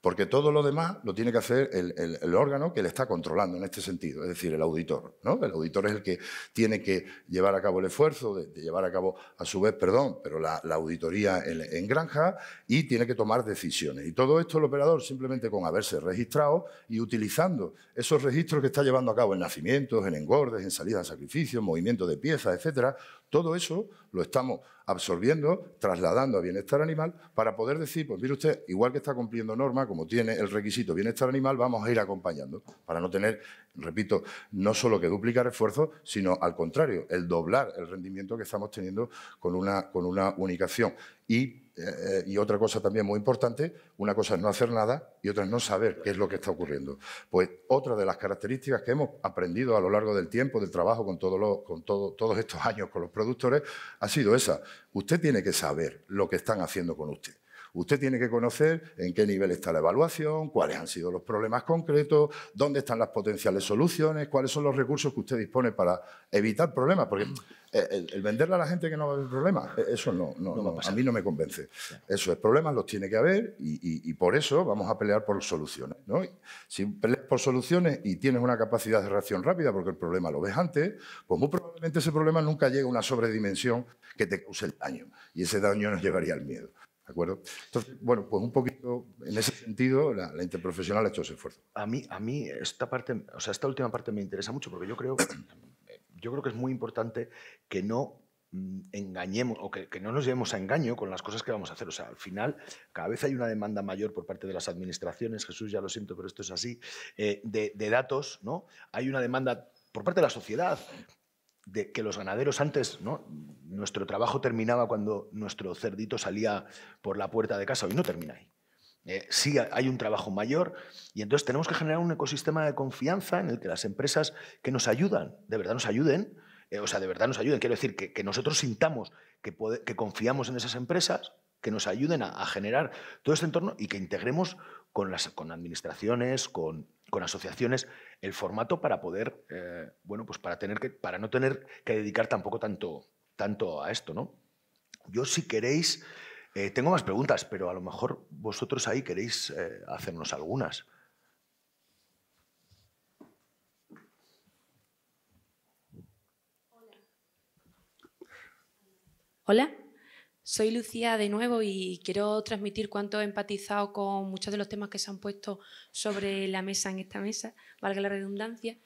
Porque todo lo demás lo tiene que hacer el, órgano que le está controlando en este sentido, es decir, el auditor. ¿no? El auditor es el que tiene que llevar a cabo el esfuerzo, de, llevar a cabo, a su vez, perdón, pero la, auditoría en, granja y tiene que tomar decisiones. Y todo esto el operador simplemente con haberse registrado y utilizando esos registros que está llevando a cabo en nacimientos, en engordes, en salidas a sacrificios, movimiento de piezas, etcétera, todo eso lo estamos absorbiendo, trasladando a bienestar animal para poder decir, pues mire usted, igual que está cumpliendo norma, como tiene el requisito bienestar animal, vamos a ir acompañando para no tener repito, no solo que duplicar esfuerzo sino al contrario, el doblar el rendimiento que estamos teniendo con una, con una eh, Y, otra cosa también muy importante, una cosa es no hacer nada y otra es no saber qué es lo que está ocurriendo. Pues otra de las características que hemos aprendido a lo largo del tiempo, del trabajo con, con todos estos años con los productores, ha sido esa. Usted tiene que saber lo que están haciendo con usted. Usted tiene que conocer en qué nivel está la evaluación, cuáles han sido los problemas concretos, dónde están las potenciales soluciones, cuáles son los recursos que usted dispone para evitar problemas, porque eh, el, venderle a la gente que no va a haber problemas, eh, eso no, a, mí no me convence. Eso es, problemas los tiene que haber y, por eso vamos a pelear por soluciones. Si peleas por soluciones y tienes una capacidad de reacción rápida porque el problema lo ves antes, pues muy probablemente ese problema nunca llegue a una sobredimensión que te cause el daño y ese daño nos llevaría al miedo acuerdo? Entonces, bueno, pues un poquito en ese sentido la, interprofesional ha hecho ese esfuerzo. A mí, a mí esta parte, o sea, esta última parte me interesa mucho porque yo creo, yo creo que es muy importante que no mm, engañemos o que, no nos llevemos a engaño con las cosas que vamos a hacer. O sea, al final, cada vez hay una demanda mayor por parte de las administraciones, Jesús, ya lo siento, pero esto es así, eh, de, de, datos, ¿no? Hay una demanda por parte de la sociedad de que los ganaderos antes, ¿no? nuestro trabajo terminaba cuando nuestro cerdito salía por la puerta de casa, hoy no termina ahí. Eh, sí hay un trabajo mayor y entonces tenemos que generar un ecosistema de confianza en el que las empresas que nos ayudan, de verdad nos ayuden, eh, o sea, de verdad nos ayuden, quiero decir, que, que nosotros sintamos que, que confiamos en esas empresas que nos ayuden a, generar todo este entorno y que integremos con las con administraciones, con, con asociaciones, el formato para poder, eh, bueno, pues para tener que, para no tener que dedicar tampoco tanto, tanto a esto, ¿no? Yo si queréis, eh, tengo más preguntas, pero a lo mejor vosotros ahí queréis eh, hacernos algunas. Hola. Hola. Soy Lucía de nuevo y quiero transmitir cuánto he empatizado con muchos de los temas que se han puesto sobre la mesa en esta mesa, valga la redundancia.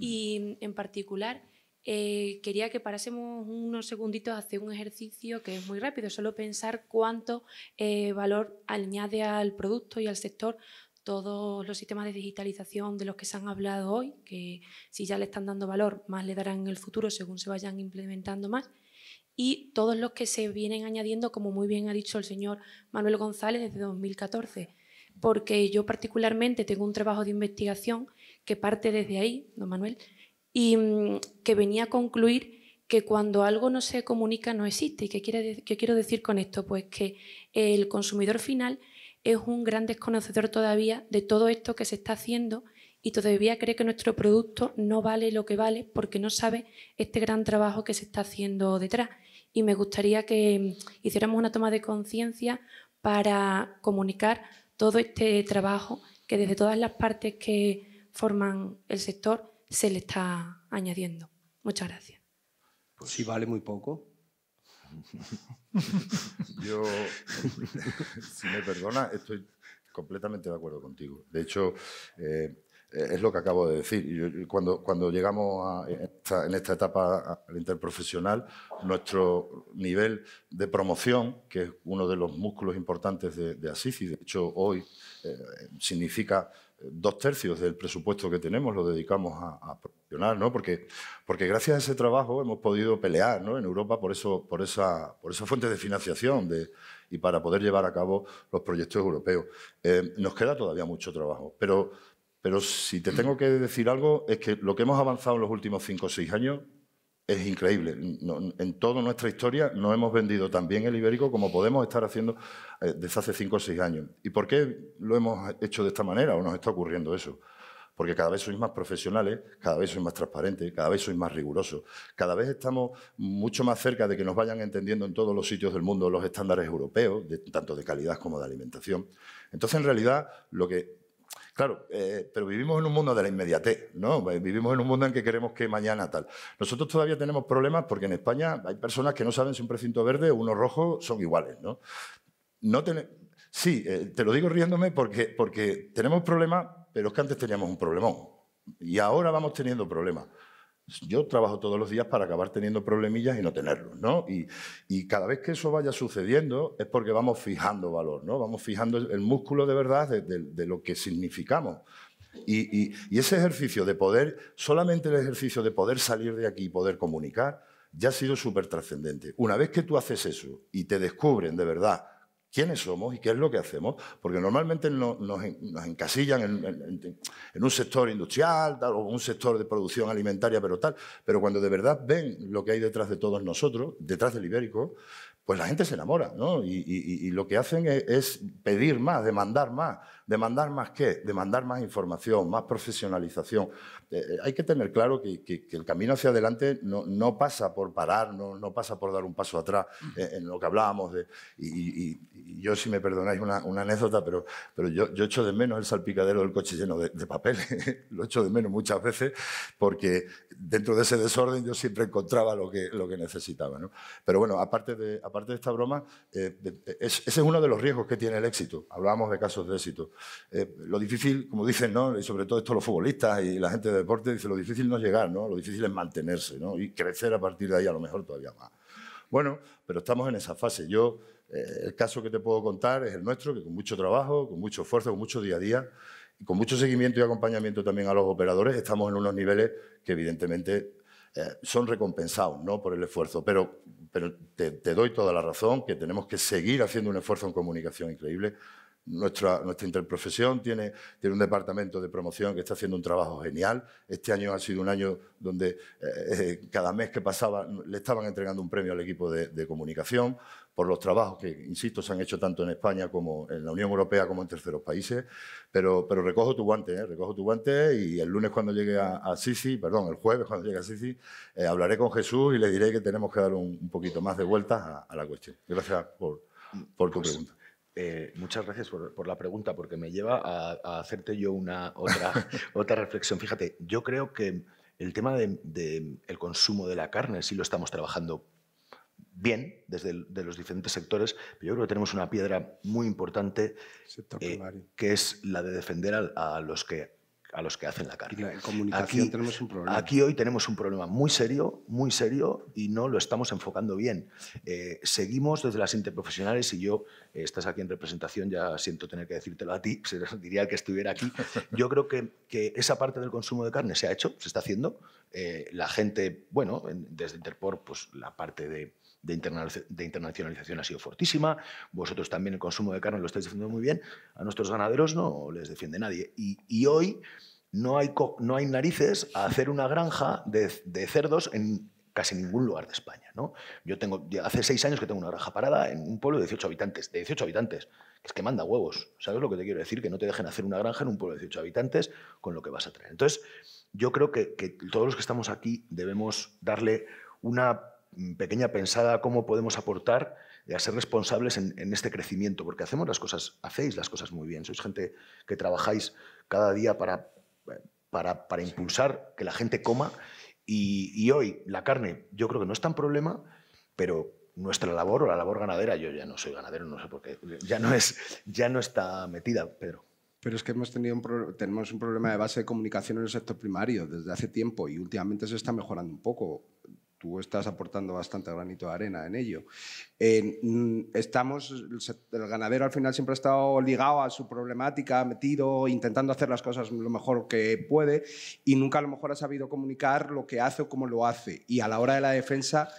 Y en particular, eh, quería que parásemos unos segunditos a hacer un ejercicio que es muy rápido, solo pensar cuánto eh, valor añade al producto y al sector todos los sistemas de digitalización de los que se han hablado hoy, que si ya le están dando valor, más le darán en el futuro según se vayan implementando más y todos los que se vienen añadiendo, como muy bien ha dicho el señor Manuel González desde 2014, porque yo particularmente tengo un trabajo de investigación que parte desde ahí, don Manuel, y mm, que venía a concluir que cuando algo no se comunica no existe. ¿Y qué, qué quiero decir con esto? Pues que el consumidor final es un gran desconocedor todavía de todo esto que se está haciendo y todavía cree que nuestro producto no vale lo que vale porque no sabe este gran trabajo que se está haciendo detrás y me gustaría que hiciéramos una toma de conciencia para comunicar todo este trabajo que desde todas las partes que forman el sector se le está añadiendo. Muchas gracias. Pues si vale muy poco. Yo, si me perdona, estoy completamente de acuerdo contigo. De hecho, eh, eh, es lo que acabo de decir. Y cuando, cuando llegamos en esta etapa interprofesional, nuestro nivel de promoción, que es uno de los músculos importantes de, de y de hecho hoy eh, significa eh, dos tercios del presupuesto que tenemos lo dedicamos a, a promocionar, ¿no? Porque, porque gracias a ese trabajo hemos podido pelear ¿no? en Europa por, eso, por, esa, por esa fuente de financiación de, y para poder llevar a cabo los proyectos europeos. nos queda todavía mucho trabajo, pero pero si te tengo que decir algo, es que lo que hemos avanzado en los últimos cinco o seis años es increíble. en toda nuestra historia no hemos vendido tan bien el ibérico como podemos estar haciendo eh, desde hace cinco o seis años. ¿Y por qué lo hemos hecho de esta manera o nos está ocurriendo eso? Porque cada vez sois más profesionales, cada vez sois más transparentes, cada vez sois más rigurosos, cada vez estamos mucho más cerca de que nos vayan entendiendo en todos los sitios del mundo los estándares europeos, tanto de calidad como de alimentación. Entonces, en realidad, lo que Claro, eh, pero vivimos en un mundo de la inmediatez, ¿no? Eh, vivimos en un mundo en que queremos que mañana tal. Nosotros todavía tenemos problemas porque en España hay personas que no saben si un precinto verde o uno rojo son iguales, ¿no? Sí, eh, te lo digo riéndome porque, porque tenemos problemas, pero es que antes teníamos un problemón. Y ahora vamos teniendo problemas. Yo trabajo todos los días para acabar teniendo problemillas y no tenerlos, ¿no? Y, cada vez que eso vaya sucediendo es porque vamos fijando valor, ¿no? Vamos fijando el músculo de verdad de, lo que significamos. y, ese ejercicio de poder, solamente el ejercicio de poder salir de aquí y poder comunicar, ya ha sido súper trascendente. Una vez que tú haces eso y te descubren de verdad quiénes somos y qué es lo que hacemos, porque normalmente nos, encasillan en, un sector industrial o un sector de producción alimentaria, pero tal, pero cuando de verdad ven lo que hay detrás de todos nosotros, detrás del ibérico, pues la gente se enamora, ¿no? Y, lo que hacen es pedir más, demandar más. Demandar más qué? Demandar más información, más profesionalización. Eh, eh, hay que tener claro que, el camino hacia adelante no, no pasa por parar, no, no, pasa por dar un paso atrás mm. en, lo que hablábamos. De, y, yo, si me perdonáis una, anécdota, pero, pero yo, yo, echo de menos el salpicadero del coche lleno de, papel. lo echo de menos muchas veces porque dentro de ese desorden yo siempre encontraba lo que, lo que necesitaba. ¿no? Pero bueno, aparte de, aparte de esta broma, eh, ese es uno de los riesgos que tiene el éxito. Hablábamos de casos de éxito. Eh, lo difícil, como dicen, y sobre todo esto los futbolistas y la gente de deporte, dice, lo difícil no es llegar, lo difícil es mantenerse y crecer a partir de ahí a lo mejor todavía más. Bueno, pero estamos en esa fase. Yo, eh, el caso que te puedo contar es el nuestro, que con mucho trabajo, con mucho esfuerzo, con mucho día a día, y con mucho seguimiento y acompañamiento también a los operadores, estamos en unos niveles que evidentemente eh, son recompensados por el esfuerzo. Pero, te, doy toda la razón que tenemos que seguir haciendo un esfuerzo en comunicación increíble nuestra, nuestra interprofesión tiene, tiene un departamento de promoción que está haciendo un trabajo genial. Este año ha sido un año donde eh, eh, cada mes que pasaba le estaban entregando un premio al equipo de, comunicación por los trabajos que, insisto, se han hecho tanto en España como en la Unión Europea como en terceros países. Pero, pero recojo tu guante, eh, recojo tu guante y el lunes cuando llegue a, a Sisi, perdón, el jueves cuando llegue a Sisi, hablaré con Jesús y le diré que tenemos que dar un, poquito más de vuelta a, la cuestión. Gracias por, por tu pues pregunta. Eh, muchas gracias por, la pregunta, porque me lleva a, hacerte yo una otra, otra reflexión. Fíjate, yo creo que el tema del de, el consumo de la carne sí lo estamos trabajando bien desde los diferentes sectores, pero yo creo que tenemos una piedra muy importante eh, que es la de defender a los que a los que hacen la carne. comunicación aquí, hoy tenemos un problema muy serio, muy serio, y no lo estamos enfocando bien. Eh, seguimos desde las interprofesionales, y yo, eh, estás aquí en representación, ya siento tener que decírtelo a ti, diría que estuviera aquí. Yo creo que, que esa parte del consumo de carne se ha hecho, se está haciendo. Eh, la gente, bueno, desde Interpor, pues la parte de de, internacionalización ha sido fortísima. Vosotros también el consumo de carne lo estáis defendiendo muy bien. A nuestros ganaderos no les defiende nadie. Y, hoy no hay, no hay narices a hacer una granja de, cerdos en, casi ningún lugar de España. ¿no? Yo tengo, hace seis años que tengo una granja parada en un pueblo de 18 habitantes, de 18 habitantes, es que manda huevos, ¿sabes lo que te quiero decir? Que no te dejen hacer una granja en un pueblo de 18 habitantes con lo que vas a traer. Entonces, yo creo que, que todos los que estamos aquí debemos darle una Mm, pequeña pensada cómo podemos aportar y a ser responsables en, este crecimiento, porque hacemos las cosas, hacéis las cosas muy bien, sois gente que trabajáis cada día para, para, para impulsar que la gente coma y, hoy la carne yo creo que no es tan problema, pero nuestra labor o la labor ganadera, yo ya no soy ganadero, no sé por qué, ya no, es, ya no está metida, Pedro. Pero es que hemos tenido tenemos un problema de base de comunicación en el sector primario desde hace tiempo y últimamente se está mejorando un poco tú estás aportando bastante granito de arena en ello. Eh, mm, estamos, el ganadero al final siempre ha estado ligado a su problemática, metido, intentando hacer las cosas lo mejor que puede y nunca a lo mejor ha sabido comunicar lo que hace o cómo lo hace. Y a la hora de la defensa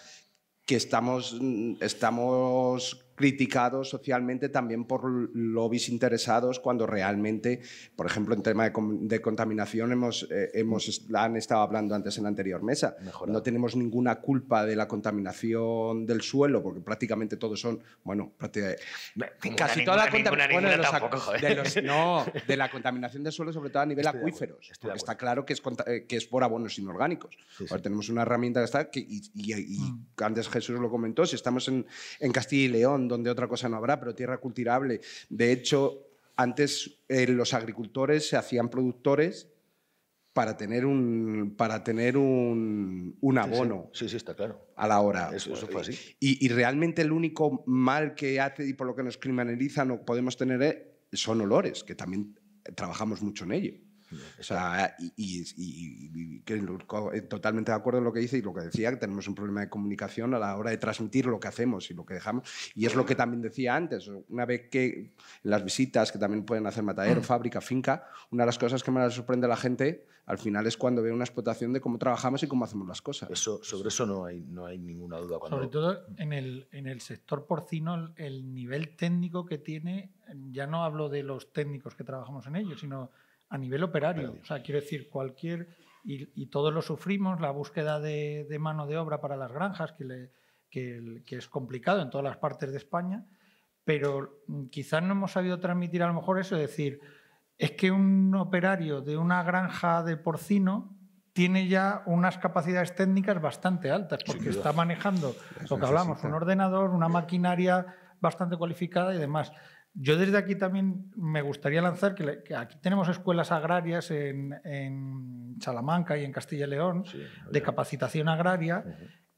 que estamos, mm, estamos criticados socialmente también por lobbies interesados cuando realmente, por ejemplo, en tema de, contaminación hemos, eh, hemos, han estado hablando antes en la anterior mesa. No tenemos ninguna culpa de la contaminación del suelo porque prácticamente todos son, bueno, prácticamente, casi toda la contaminación de, no, de la contaminación del suelo sobre todo a nivel acuíferos. está claro que es, eh, que es por abonos inorgánicos. tenemos una herramienta que está que, y, mm. antes Jesús lo comentó, si estamos en, en Castilla y León donde otra cosa no habrá, pero tierra cultivable. De hecho, antes eh, los agricultores se hacían productores para tener un, para tener un, un abono. está claro. A la hora. Y, y, realmente el único mal que hace y por lo que nos criminalizan o podemos tener eh, son olores, que también trabajamos mucho en ello y, eh, totalmente de acuerdo en lo que dice y lo que decía, que tenemos un problema de comunicación a la hora de transmitir lo que hacemos y lo que dejamos. Y es lo que también decía antes, una vez que las visitas que también pueden hacer matadero, mm. fábrica, finca, una de las cosas que más sorprende a la gente al final es cuando ve una explotación de cómo trabajamos y cómo hacemos las cosas. Eso, sobre eso no hay, no hay ninguna duda. Sobre todo en el, en el sector porcino, el nivel técnico que tiene, ya no hablo de los técnicos que trabajamos en ello, sino a nivel operario. O sea, quiero decir, cualquier, y, todos lo sufrimos, la búsqueda de, mano de obra para las granjas, que, que, es complicado en todas las partes de España, pero quizás no hemos sabido transmitir a lo mejor eso, es decir, es que un operario de una granja de porcino tiene ya unas capacidades técnicas bastante altas, porque está manejando, lo que hablamos, un ordenador, una maquinaria bastante cualificada y demás. Yo desde aquí también me gustaría lanzar que, aquí tenemos escuelas agrarias en, Salamanca y en Castilla y León de capacitación agraria,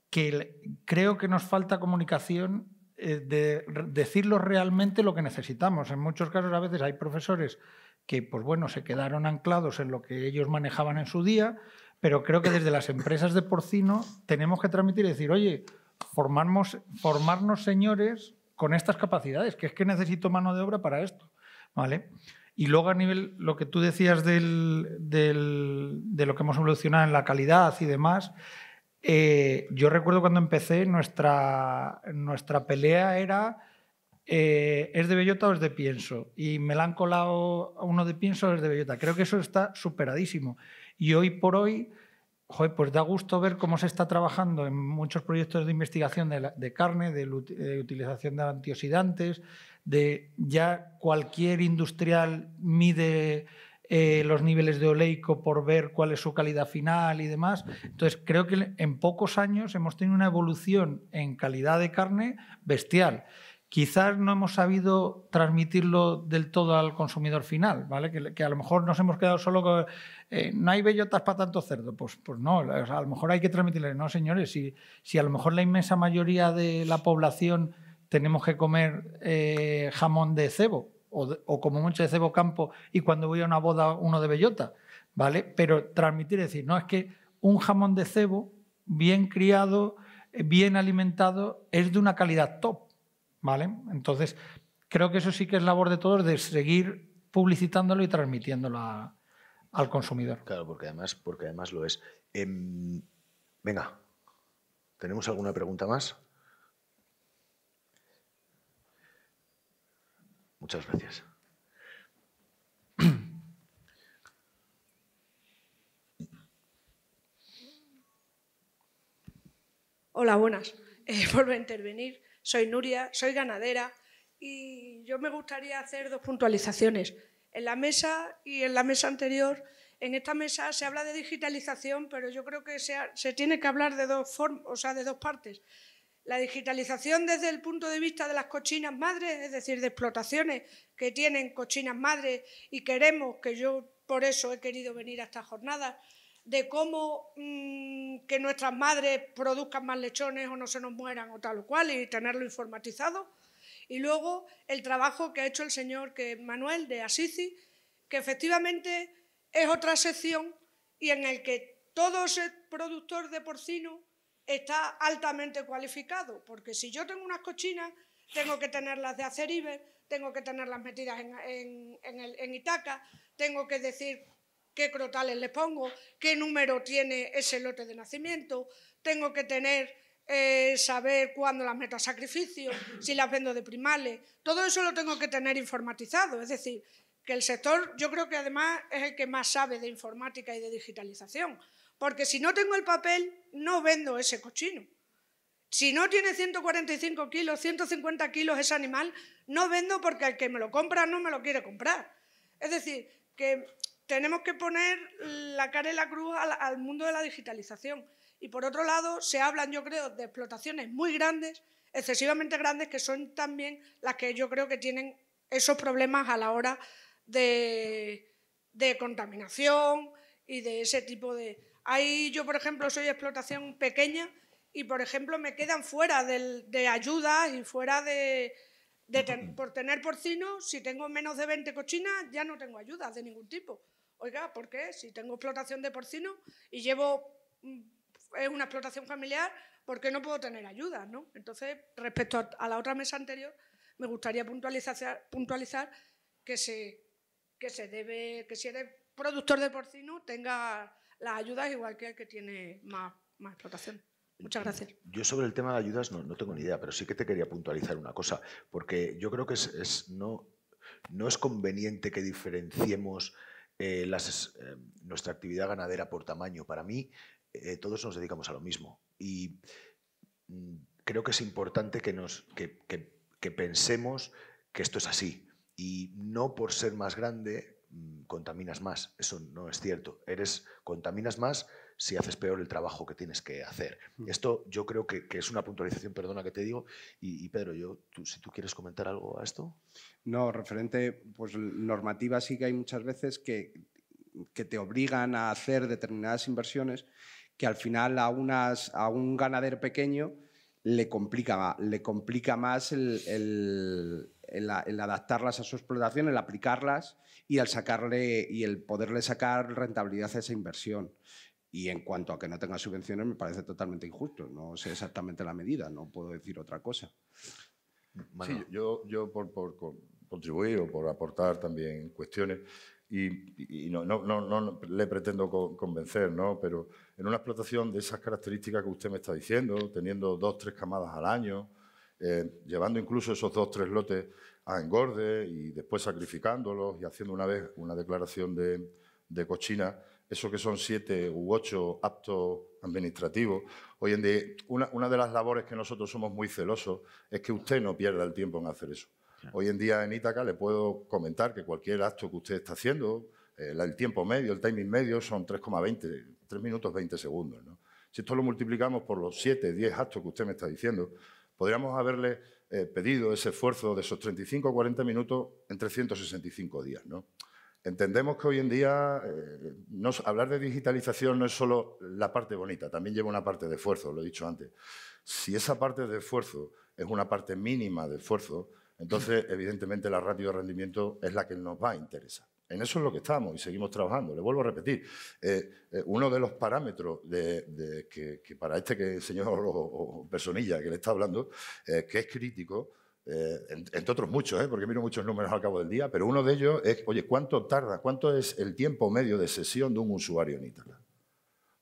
que creo que nos falta comunicación eh, de decirlo realmente lo que necesitamos. En muchos casos a veces hay profesores que, pues bueno, se quedaron anclados en lo que ellos manejaban en su día, pero creo que desde las empresas de porcino tenemos que transmitir y decir, oye, formarnos señores con estas capacidades, que es que necesito mano de obra para esto. ¿Vale? Y luego a nivel, lo que tú decías del, de lo que hemos evolucionado en la calidad y demás, eh, yo recuerdo cuando empecé, nuestra, nuestra pelea era, eh, ¿es de bellota o es de pienso? Y me la han colado uno de pienso o es de bellota. Creo que eso está superadísimo. Y hoy por hoy Joder, pues da gusto ver cómo se está trabajando en muchos proyectos de investigación de, carne, de, utilización de antioxidantes, de ya cualquier industrial mide eh, los niveles de oleico por ver cuál es su calidad final y demás. Entonces, creo que en pocos años hemos tenido una evolución en calidad de carne bestial quizás no hemos sabido transmitirlo del todo al consumidor final, ¿vale? Que, a lo mejor nos hemos quedado solo con, eh, no hay bellotas para tanto cerdo, pues, pues no, a lo mejor hay que transmitirle, no señores, si, si a lo mejor la inmensa mayoría de la población tenemos que comer eh, jamón de cebo o, o, como mucho de cebo campo y cuando voy a una boda uno de bellota, ¿vale? Pero transmitir, decir, no, es que un jamón de cebo bien criado, eh, bien alimentado, es de una calidad top entonces, creo que eso sí que es labor de todos de seguir publicitándolo y transmitiéndolo al consumidor. Claro, porque además, porque además lo es. Em, venga, ¿tenemos alguna pregunta más? Muchas gracias. Hola, buenas. Eh, vuelvo a intervenir soy Nuria, soy ganadera y yo me gustaría hacer dos puntualizaciones. En la mesa y en la mesa anterior, en esta mesa se habla de digitalización, pero yo creo que se, tiene que hablar de dos, o sea, de dos partes. La digitalización desde el punto de vista de las cochinas madres, es decir, de explotaciones que tienen cochinas madres y queremos, que yo por eso he querido venir a esta jornada, de cómo mm, que nuestras madres produzcan más lechones o no se nos mueran o tal o cual y tenerlo informatizado. Y luego el trabajo que ha hecho el señor que, Manuel de Asisi, que efectivamente es otra sección y en el que todo ese productor de porcino está altamente cualificado, porque si yo tengo unas cochinas, tengo que tenerlas de aceribes, tengo que tenerlas metidas en Itaca, tengo que decir qué crotales le pongo, qué número tiene ese lote de nacimiento, tengo que tener, eh, saber cuándo las meto a sacrificio, si las vendo de primales, todo eso lo tengo que tener informatizado, es decir, que el sector yo creo que además es el que más sabe de informática y de digitalización, porque si no tengo el papel, no vendo ese cochino. Si no tiene 145 kilos, 150 kilos ese animal, no vendo porque el que me lo compra no me lo quiere comprar. Es decir, que tenemos que poner la cara y la cruz al, mundo de la digitalización. Y por otro lado, se hablan, yo creo, de explotaciones muy grandes, excesivamente grandes, que son también las que yo creo que tienen esos problemas a la hora de, contaminación y de ese tipo de... Ahí yo, por ejemplo, soy explotación pequeña y, por ejemplo, me quedan fuera de ayudas y fuera de, por tener porcino, si tengo menos de 20 cochinas, ya no tengo ayudas de ningún tipo. Oiga, ¿por qué? Si tengo explotación de porcino y llevo mm, una explotación familiar, ¿por qué no puedo tener ayudas? Entonces, respecto a la otra mesa anterior, me gustaría puntualizar, que, se, que se debe, que si eres productor de porcino, tenga las ayudas igual que el que tiene más, explotación. Muchas gracias. Yo sobre el tema de ayudas no, tengo ni idea, pero sí que te quería puntualizar una cosa, porque yo creo que no, no es conveniente que diferenciemos eh, eh, nuestra actividad ganadera por tamaño. Para mí, eh, todos nos dedicamos a lo mismo. Y mm, creo que es importante que, nos, que, que, que pensemos que esto es así. Y no por ser más grande, mm, contaminas más. Eso no es cierto. Eres, contaminas más si haces peor el trabajo que tienes que hacer. Mm. Esto yo creo que, es una puntualización, perdona que te digo, y, Pedro, yo, si tú quieres comentar algo a esto. No, referente, pues normativa sí que hay muchas veces que, que te obligan a hacer determinadas inversiones que al final a, unas, a un ganader pequeño le complica, le complica más el, adaptarlas a su explotación, el aplicarlas y sacarle, y el poderle sacar rentabilidad a esa inversión. Y en cuanto a que no tenga subvenciones, me parece totalmente injusto. No sé exactamente la medida, no puedo decir otra cosa. yo, yo por, contribuir o por aportar también cuestiones, y, no, no, no, no, le pretendo convencer, ¿no? pero en una explotación de esas características que usted me está diciendo, teniendo dos, tres camadas al año, eh, llevando incluso esos dos, tres lotes a engorde y después sacrificándolos y haciendo una vez una declaración de, de cochina, eso que son siete u ocho actos administrativos. Hoy en día, una, de las labores que nosotros somos muy celosos es que usted no pierda el tiempo en hacer eso. Hoy en día en Ítaca le puedo comentar que cualquier acto que usted está haciendo, el tiempo medio, el timing medio son 3,20, 3 minutos 20 segundos. Si esto lo multiplicamos por los 7, 10 actos que usted me está diciendo, podríamos haberle eh, pedido ese esfuerzo de esos 35 o 40 minutos en 365 días. ¿no? Entendemos que hoy en día eh, hablar de digitalización no es solo la parte bonita, también lleva una parte de esfuerzo, lo he dicho antes. Si esa parte de esfuerzo es una parte mínima de esfuerzo, entonces evidentemente la ratio de rendimiento es la que nos va a interesar. En eso es lo que estamos y seguimos trabajando. Le vuelvo a repetir, eh, eh, uno de los parámetros que, para este señor o, personilla que le está hablando, que es crítico, eh, entre otros muchos, ¿eh? porque miro muchos números al cabo del día, pero uno de ellos es, oye, ¿cuánto tarda, cuánto es el tiempo medio de sesión de un usuario en Ítala?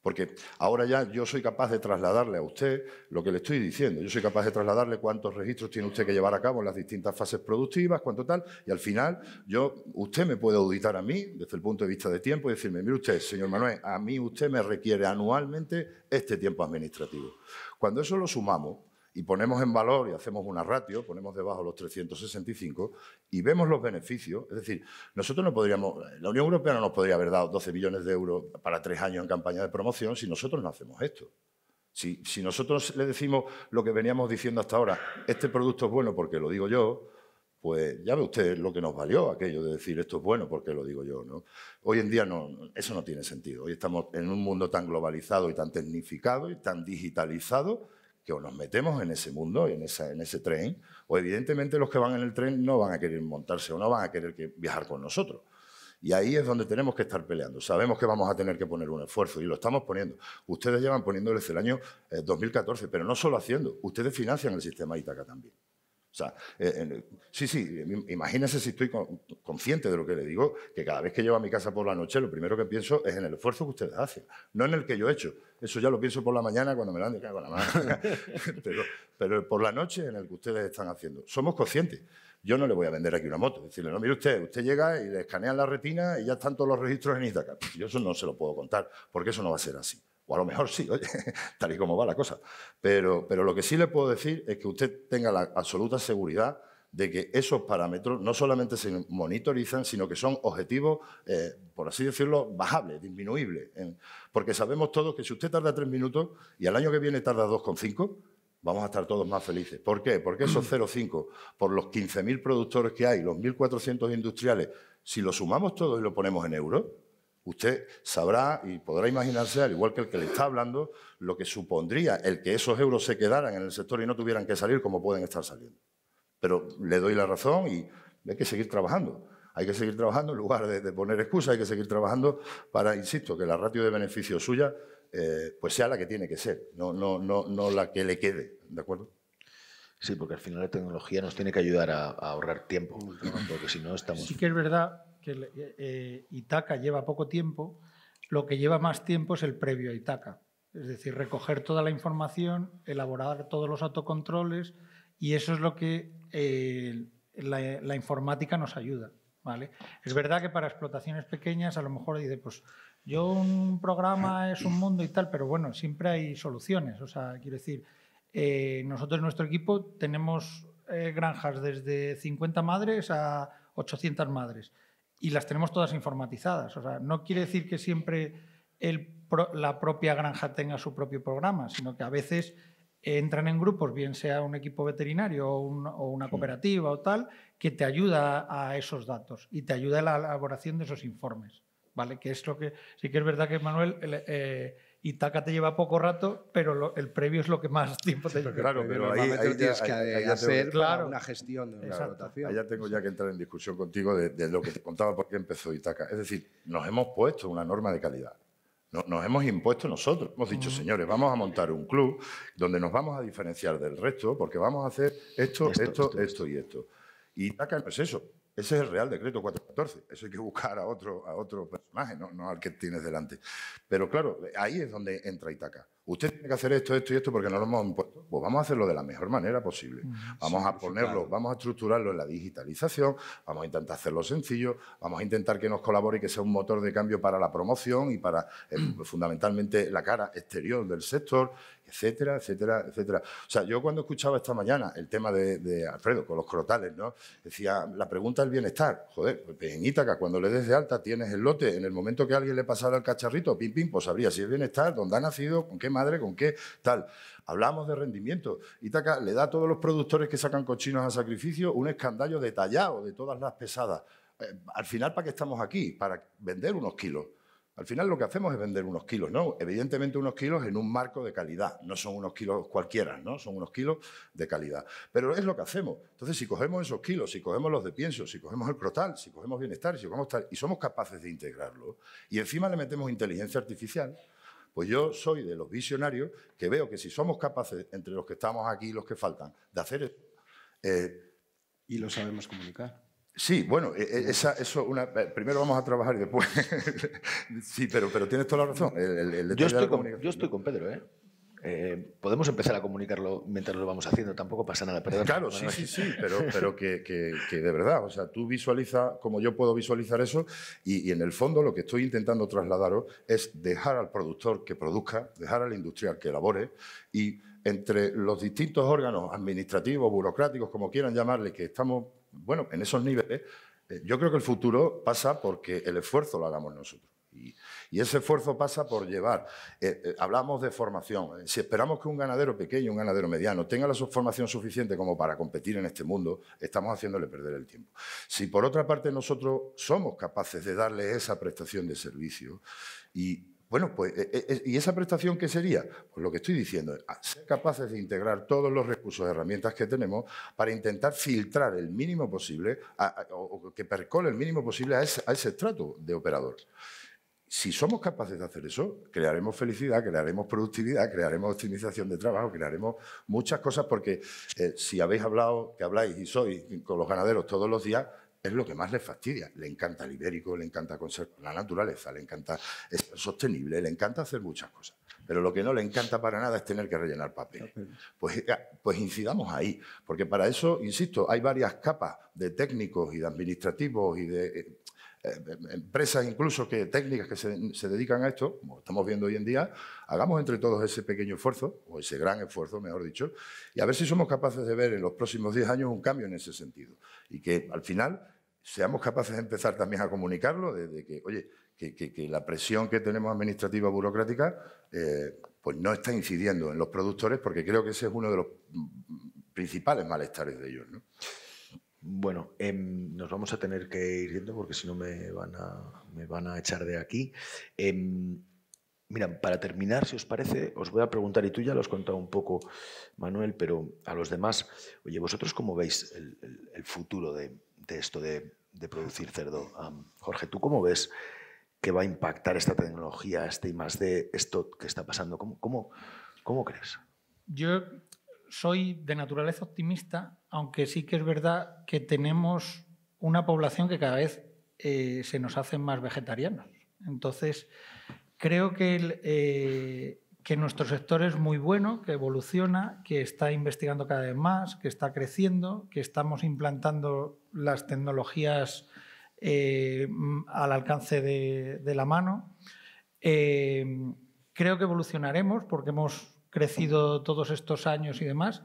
Porque ahora ya yo soy capaz de trasladarle a usted lo que le estoy diciendo. Yo soy capaz de trasladarle cuántos registros tiene usted que llevar a cabo en las distintas fases productivas, cuánto tal. Y al final, yo, usted me puede auditar a mí desde el punto de vista de tiempo y decirme, mire usted, señor Manuel, a mí usted me requiere anualmente este tiempo administrativo. Cuando eso lo sumamos, y ponemos en valor y hacemos una ratio, ponemos debajo los 365 y vemos los beneficios. Es decir, nosotros no podríamos, la Unión Europea no nos podría haber dado 12 billones de euros para tres años en campaña de promoción si nosotros no hacemos esto. Si, nosotros le decimos lo que veníamos diciendo hasta ahora, este producto es bueno porque lo digo yo, pues ya ve usted lo que nos valió aquello de decir esto es bueno porque lo digo yo. ¿no? Hoy en día no, eso no tiene sentido. Hoy estamos en un mundo tan globalizado y tan tecnificado y tan digitalizado que o nos metemos en ese mundo en, en ese tren, o evidentemente los que van en el tren no van a querer montarse o no van a querer viajar con nosotros. Y ahí es donde tenemos que estar peleando. Sabemos que vamos a tener que poner un esfuerzo y lo estamos poniendo. Ustedes llevan poniéndoles el año 2014, eh, pero no solo haciendo, ustedes financian el sistema Itaca también. O sea, eh, sí, sí, eh, imagínense si estoy consciente de lo que le digo, que cada vez que llego a mi casa por la noche, lo primero que pienso es en el esfuerzo que ustedes hacen, no en el que yo he hecho. Eso ya lo pienso por la mañana cuando me levanto han con la mano. pero, por la noche en el que ustedes están haciendo. Somos conscientes. Yo no le voy a vender aquí una moto. Decirle, no, mire usted, usted llega y le escanean la retina y ya están todos los registros en Instagram. Yo eso no se lo puedo contar, porque eso no va a ser así. O a lo mejor sí, oye, tal y como va la cosa. Pero, pero lo que sí le puedo decir es que usted tenga la absoluta seguridad de que esos parámetros no solamente se monitorizan, sino que son objetivos, eh, por así decirlo, bajables, disminuibles. Porque sabemos todos que si usted tarda tres minutos y al año que viene tarda 2,5, vamos a estar todos más felices. ¿Por qué? Porque esos 0,5, por los 15.000 productores que hay, los 1.400 industriales, si lo sumamos todos y lo ponemos en euros, Usted sabrá y podrá imaginarse, al igual que el que le está hablando, lo que supondría el que esos euros se quedaran en el sector y no tuvieran que salir como pueden estar saliendo. Pero le doy la razón y hay que seguir trabajando. Hay que seguir trabajando en lugar de, poner excusas, hay que seguir trabajando para, insisto, que la ratio de beneficio suya eh, pues sea la que tiene que ser, no, no, no, no la que le quede. ¿De acuerdo? Sí, porque al final la tecnología nos tiene que ayudar a, a ahorrar tiempo, porque si no estamos... Sí que es verdad que eh, eh, Itaca lleva poco tiempo, lo que lleva más tiempo es el previo a Itaca. Es decir, recoger toda la información, elaborar todos los autocontroles y eso es lo que eh, la, informática nos ayuda. ¿vale? Es verdad que para explotaciones pequeñas a lo mejor dice, pues yo un programa es un mundo y tal, pero bueno, siempre hay soluciones. O sea, quiero decir, nosotros, nuestro equipo, tenemos granjas desde 50 madres a 800 madres y las tenemos todas informatizadas. O sea, no quiere decir que siempre el, la propia granja tenga su propio programa, sino que a veces entran en grupos, bien sea un equipo veterinario o, una cooperativa o tal, que te ayuda a esos datos y te ayuda a la elaboración de esos informes. ¿Vale? Que es lo que sí que es verdad que Manuel eh, Itaca te lleva poco rato, pero el previo es lo que más tiempo te lleva. Claro, pero, ahí, tienes que hacer una gestión de una rotación. ya tengo ya que entrar en discusión contigo de, lo que te contaba por qué empezó Itaca. Es decir, nos hemos puesto una norma de calidad. Nos, hemos impuesto nosotros. Hemos dicho, señores, vamos a montar un club donde nos vamos a diferenciar del resto porque vamos a hacer esto, esto, esto, esto, esto y esto. Y Itaca no es eso. Ese es el Real Decreto 414. Eso hay que buscar a otro, a otro personaje, no, no al que tienes delante. Pero claro, ahí es donde entra Itaca usted tiene que hacer esto, esto y esto porque no lo hemos impuesto. Pues vamos a hacerlo de la mejor manera posible. Vamos a ponerlo, vamos a estructurarlo en la digitalización, vamos a intentar hacerlo sencillo, vamos a intentar que nos colabore y que sea un motor de cambio para la promoción y para eh, fundamentalmente la cara exterior del sector, etcétera, etcétera, etcétera. O sea, yo cuando escuchaba esta mañana el tema de, Alfredo con los crotales, ¿no? Decía, la pregunta del bienestar, joder, pues en Ítaca, cuando le des de alta tienes el lote, en el momento que alguien le pasara el cacharrito, pim, pim, pues sabría si el bienestar, dónde ha nacido, con qué madre con qué tal. Hablamos de rendimiento. Itaca le da a todos los productores que sacan cochinos a sacrificio un escandallo detallado de todas las pesadas. Eh, al final, ¿para qué estamos aquí? Para vender unos kilos. Al final lo que hacemos es vender unos kilos, ¿no? Evidentemente unos kilos en un marco de calidad, no son unos kilos cualquiera, ¿no? Son unos kilos de calidad. Pero es lo que hacemos. Entonces, si cogemos esos kilos, si cogemos los de pienso, si cogemos el crotal, si cogemos bienestar, si cogemos tal, y somos capaces de integrarlo, y encima le metemos inteligencia artificial, pues yo soy de los visionarios que veo que si somos capaces, entre los que estamos aquí y los que faltan, de hacer eso... Eh, y lo sabemos comunicar. Sí, bueno, e, e, esa, eso una, eh, primero vamos a trabajar y después... sí, pero, tienes toda la razón. yo estoy con Pedro, ¿eh? Eh, podemos empezar a comunicarlo mientras lo vamos haciendo, tampoco pasa nada. claro, sí, sí, sí, pero, pero que, de verdad, o sea, tú visualiza como yo puedo visualizar eso y, en el fondo lo que estoy intentando trasladaros es dejar al productor que produzca, dejar al industrial que elabore y entre los distintos órganos administrativos, burocráticos, como quieran llamarle, que estamos, bueno, en esos niveles, eh, yo creo que el futuro pasa porque el esfuerzo lo hagamos nosotros. Y ese esfuerzo pasa por llevar. Eh, eh, hablamos de formación. Eh, si esperamos que un ganadero pequeño, un ganadero mediano, tenga la formación suficiente como para competir en este mundo, estamos haciéndole perder el tiempo. Si por otra parte nosotros somos capaces de darle esa prestación de servicio y bueno, pues, ¿y esa prestación qué sería? Pues lo que estoy diciendo, ser capaces de integrar todos los recursos, y herramientas que tenemos para intentar filtrar el mínimo posible o que percole el mínimo posible a ese, a ese trato de operador. Si somos capaces de hacer eso, crearemos felicidad, crearemos productividad, crearemos optimización de trabajo, crearemos muchas cosas, porque eh, si habéis hablado, que habláis y sois con los ganaderos todos los días, es lo que más les fastidia. Le encanta el ibérico, le encanta conservar la naturaleza, le encanta es sostenible, le encanta hacer muchas cosas. Pero lo que no le encanta para nada es tener que rellenar papel. Pues, eh, ah, pues incidamos ahí, porque para eso, insisto, hay varias capas de técnicos y de administrativos y de eh, eh, empresas incluso que técnicas que se, dedican a esto, como estamos viendo hoy en día, hagamos entre todos ese pequeño esfuerzo, o ese gran esfuerzo, mejor dicho, y a ver si somos capaces de ver en los próximos 10 años un cambio en ese sentido. Y que al final seamos capaces de empezar también a comunicarlo, de, que, oye, que, la presión que tenemos administrativa burocrática eh, pues no está incidiendo en los productores, porque creo que ese es uno de los mm, principales malestares de ellos. ¿no? Bueno, em, nos vamos a tener que ir viendo porque si no me van a, me van a echar de aquí. Em, mira, para terminar, si os parece, os voy a preguntar, y tú ya lo has contado un poco, Manuel, pero a los demás, oye, ¿vosotros cómo veis el, futuro de, esto de, producir cerdo? Jorge, ¿tú cómo ves que va a impactar esta tecnología, este y más de esto que está pasando? ¿Cómo, cómo, cómo crees? Yo soy de naturaleza optimista, aunque sí que es verdad que tenemos una población que cada vez eh, se nos hace más vegetarianos. Entonces, creo que, eh, que nuestro sector es muy bueno, que evoluciona, que está investigando cada vez más, que está creciendo, que estamos implantando las tecnologías eh, al alcance de la mano. creo que evolucionaremos porque hemos crecido todos estos años y demás,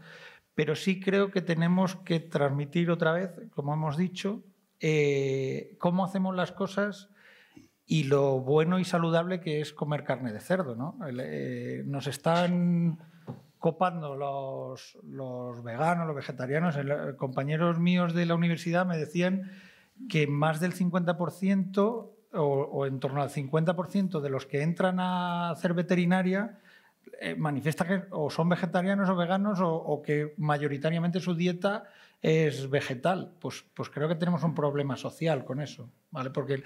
pero sí creo que tenemos que transmitir otra vez, como hemos dicho, eh, cómo hacemos las cosas y lo bueno y saludable que es comer carne de cerdo. Eh, nos están copando los, veganos, los vegetarianos. Eh, compañeros míos de la universidad me decían que más del 50% o, en torno al 50% de los que entran a hacer veterinaria eh, manifiesta que o son vegetarianos o veganos o, que mayoritariamente su dieta es vegetal. Pues, pues creo que tenemos un problema social con eso, ¿vale? Porque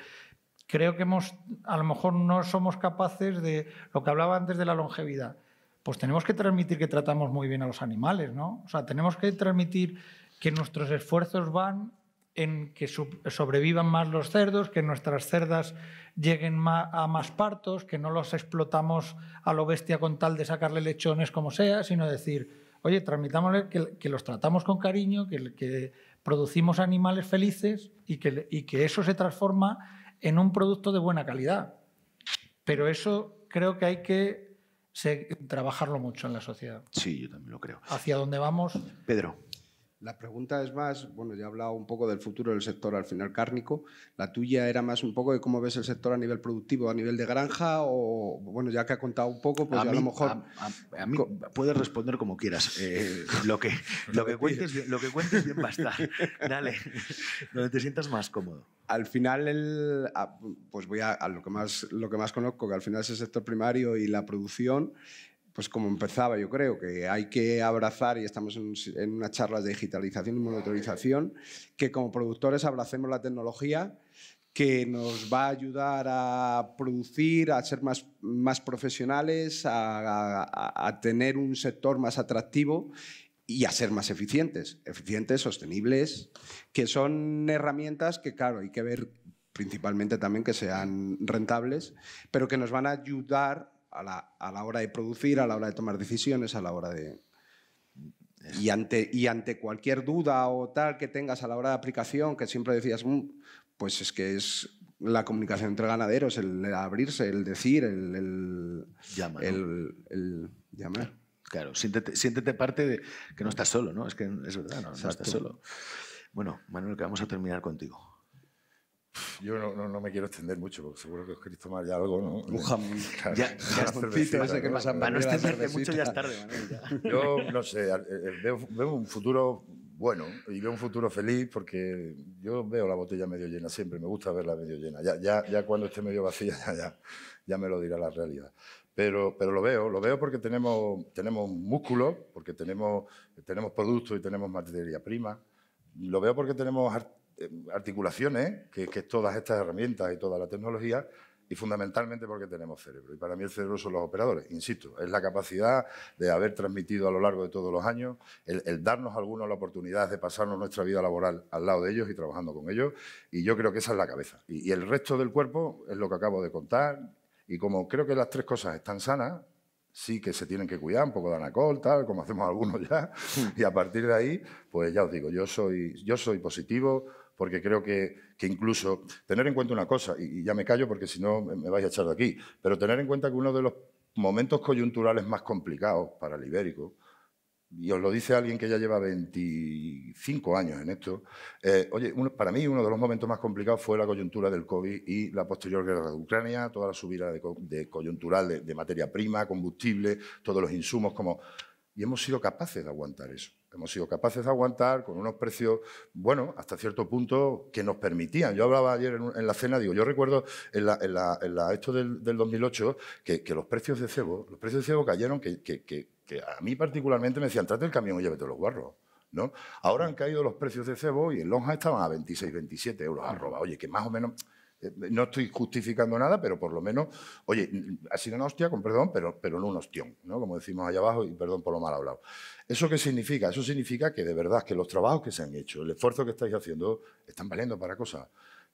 creo que hemos, a lo mejor no somos capaces de lo que hablaba antes de la longevidad. Pues tenemos que transmitir que tratamos muy bien a los animales, ¿no? O sea, tenemos que transmitir que nuestros esfuerzos van en que sobrevivan más los cerdos, que nuestras cerdas lleguen a más partos, que no los explotamos a lo bestia con tal de sacarle lechones como sea, sino decir, oye, transmitámosle que, los tratamos con cariño, que, producimos animales felices y que, y que eso se transforma en un producto de buena calidad. Pero eso creo que hay que trabajarlo mucho en la sociedad. Sí, yo también lo creo. ¿Hacia dónde vamos? Pedro. La pregunta es más, bueno, ya he hablado un poco del futuro del sector al final cárnico. La tuya era más un poco de cómo ves el sector a nivel productivo, a nivel de granja, o bueno, ya que ha contado un poco, pues a, lo mejor. A, mí puedes responder como quieras. Eh, lo, que, lo, que cuentes, bien basta. Dale, donde te sientas más cómodo. Al final, pues voy a, lo, que más, lo que más conozco, que al final es el sector primario y la producción pues como empezaba yo creo, que hay que abrazar, y estamos en, una charla de digitalización y monitorización, que como productores abracemos la tecnología que nos va a ayudar a producir, a ser más, más profesionales, a, a tener un sector más atractivo y a ser más eficientes, eficientes, sostenibles, que son herramientas que, claro, hay que ver principalmente también que sean rentables, pero que nos van a ayudar a la, hora de producir, a la hora de tomar decisiones, a la hora de, y ante, y ante, cualquier duda o tal que tengas a la hora de aplicación, que siempre decías, mm, pues es que es la comunicación entre ganaderos, el abrirse, el decir, el, el, llamar. Claro, siéntete, siéntete, parte de que no estás solo, ¿no? Es que es verdad, no, no estás solo. Bueno, Manuel, que vamos a terminar contigo. Yo no, no, me quiero extender mucho, porque seguro que os queréis tomar ya algo, ¿no? ya, ya ¿no? Para no mucho ya es tarde, Yo, no sé, eh, eh, veo, un futuro bueno y veo un futuro feliz porque yo veo la botella medio llena siempre, me gusta verla medio llena. Ya, ya, ya cuando esté medio vacía ya, ya, me lo dirá la realidad. Pero, pero lo veo, lo veo porque tenemos, tenemos músculo porque tenemos, tenemos productos y tenemos materia prima. Lo veo porque tenemos eh, articulaciones, que, todas estas herramientas y toda la tecnología, y fundamentalmente porque tenemos cerebro. Y para mí el cerebro son los operadores, insisto, es la capacidad de haber transmitido a lo largo de todos los años, el, darnos a algunos la oportunidad de pasarnos nuestra vida laboral al lado de ellos y trabajando con ellos. Y yo creo que esa es la cabeza. Y, el resto del cuerpo es lo que acabo de contar. Y como creo que las tres cosas están sanas, sí que se tienen que cuidar, un poco de anacol, tal, como hacemos algunos ya. Y a partir de ahí, pues ya os digo, yo soy, yo soy positivo porque creo que, incluso tener en cuenta una cosa, y, ya me callo porque si no me, vais a echar de aquí, pero tener en cuenta que uno de los momentos coyunturales más complicados para el ibérico, y os lo dice alguien que ya lleva 25 años en esto, eh, oye, para mí uno de los momentos más complicados fue la coyuntura del COVID y la posterior guerra de Ucrania, toda la subida de, coyuntural de, de materia prima, combustible, todos los insumos como... Y hemos sido capaces de aguantar eso. Hemos sido capaces de aguantar con unos precios, bueno, hasta cierto punto que nos permitían. Yo hablaba ayer en, la cena, digo, yo recuerdo en la, en la, esto del, 2008 que, que, los precios de cebo, los precios de cebo cayeron, que, que, que a mí particularmente me decían, trate el camión y llévete los guarros. ¿no? Ahora han caído los precios de cebo y en lonja estaban a 26, 27 euros arroba. Oye, que más o menos eh, no estoy justificando nada, pero por lo menos, oye, ha sido una hostia, con perdón, pero, no un hostión, ¿no? como decimos allá abajo, y perdón por lo mal hablado. ¿Eso qué significa? Eso significa que de verdad que los trabajos que se han hecho, el esfuerzo que estáis haciendo, están valiendo para cosas.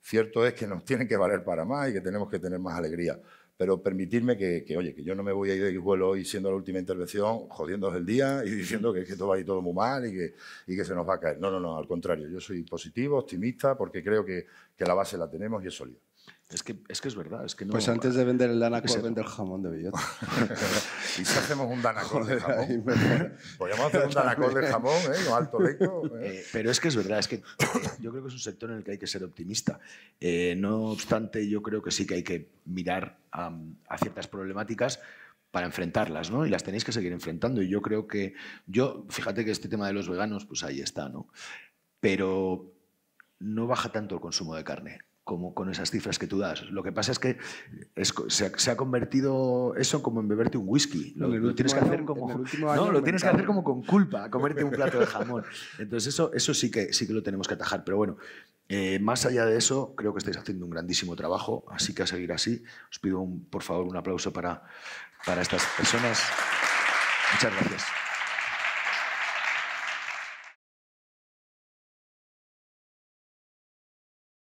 Cierto es que nos tienen que valer para más y que tenemos que tener más alegría pero permitirme que, oye, que yo no me voy a ir de vuelo hoy siendo la última intervención, jodiéndose el día y diciendo que, que todo va a ir todo muy mal y que, y que se nos va a caer. No, no, no, al contrario, yo soy positivo, optimista, porque creo que, que la base la tenemos y es sólida. Es que, es verdad, es que no... Pues antes de vender el Danacor, el... jamón de bellota. ¿Y si hacemos un Danacor de jamón? Podríamos hacer un Danacor de jamón, ¿eh? Lo alto rico. ¿eh? Eh, pero es que es verdad, es que yo creo que es un sector en el que hay que ser optimista. Eh, no obstante, yo creo que sí que hay que mirar a, a ciertas problemáticas para enfrentarlas, ¿no? Y las tenéis que seguir enfrentando. Y yo creo que... Yo, fíjate que este tema de los veganos, pues ahí está, ¿no? Pero no baja tanto el consumo de carne como con esas cifras que tú das. Lo que pasa es que se, ha convertido eso como en beberte un whisky. Lo, tienes que hacer como no, lo tienes que hacer como con culpa, comerte un plato de jamón. Entonces eso, eso sí que sí que lo tenemos que atajar. Pero bueno, eh, más allá de eso, creo que estáis haciendo un grandísimo trabajo, así que a seguir así. Os pido por favor un aplauso para para estas personas. Muchas gracias.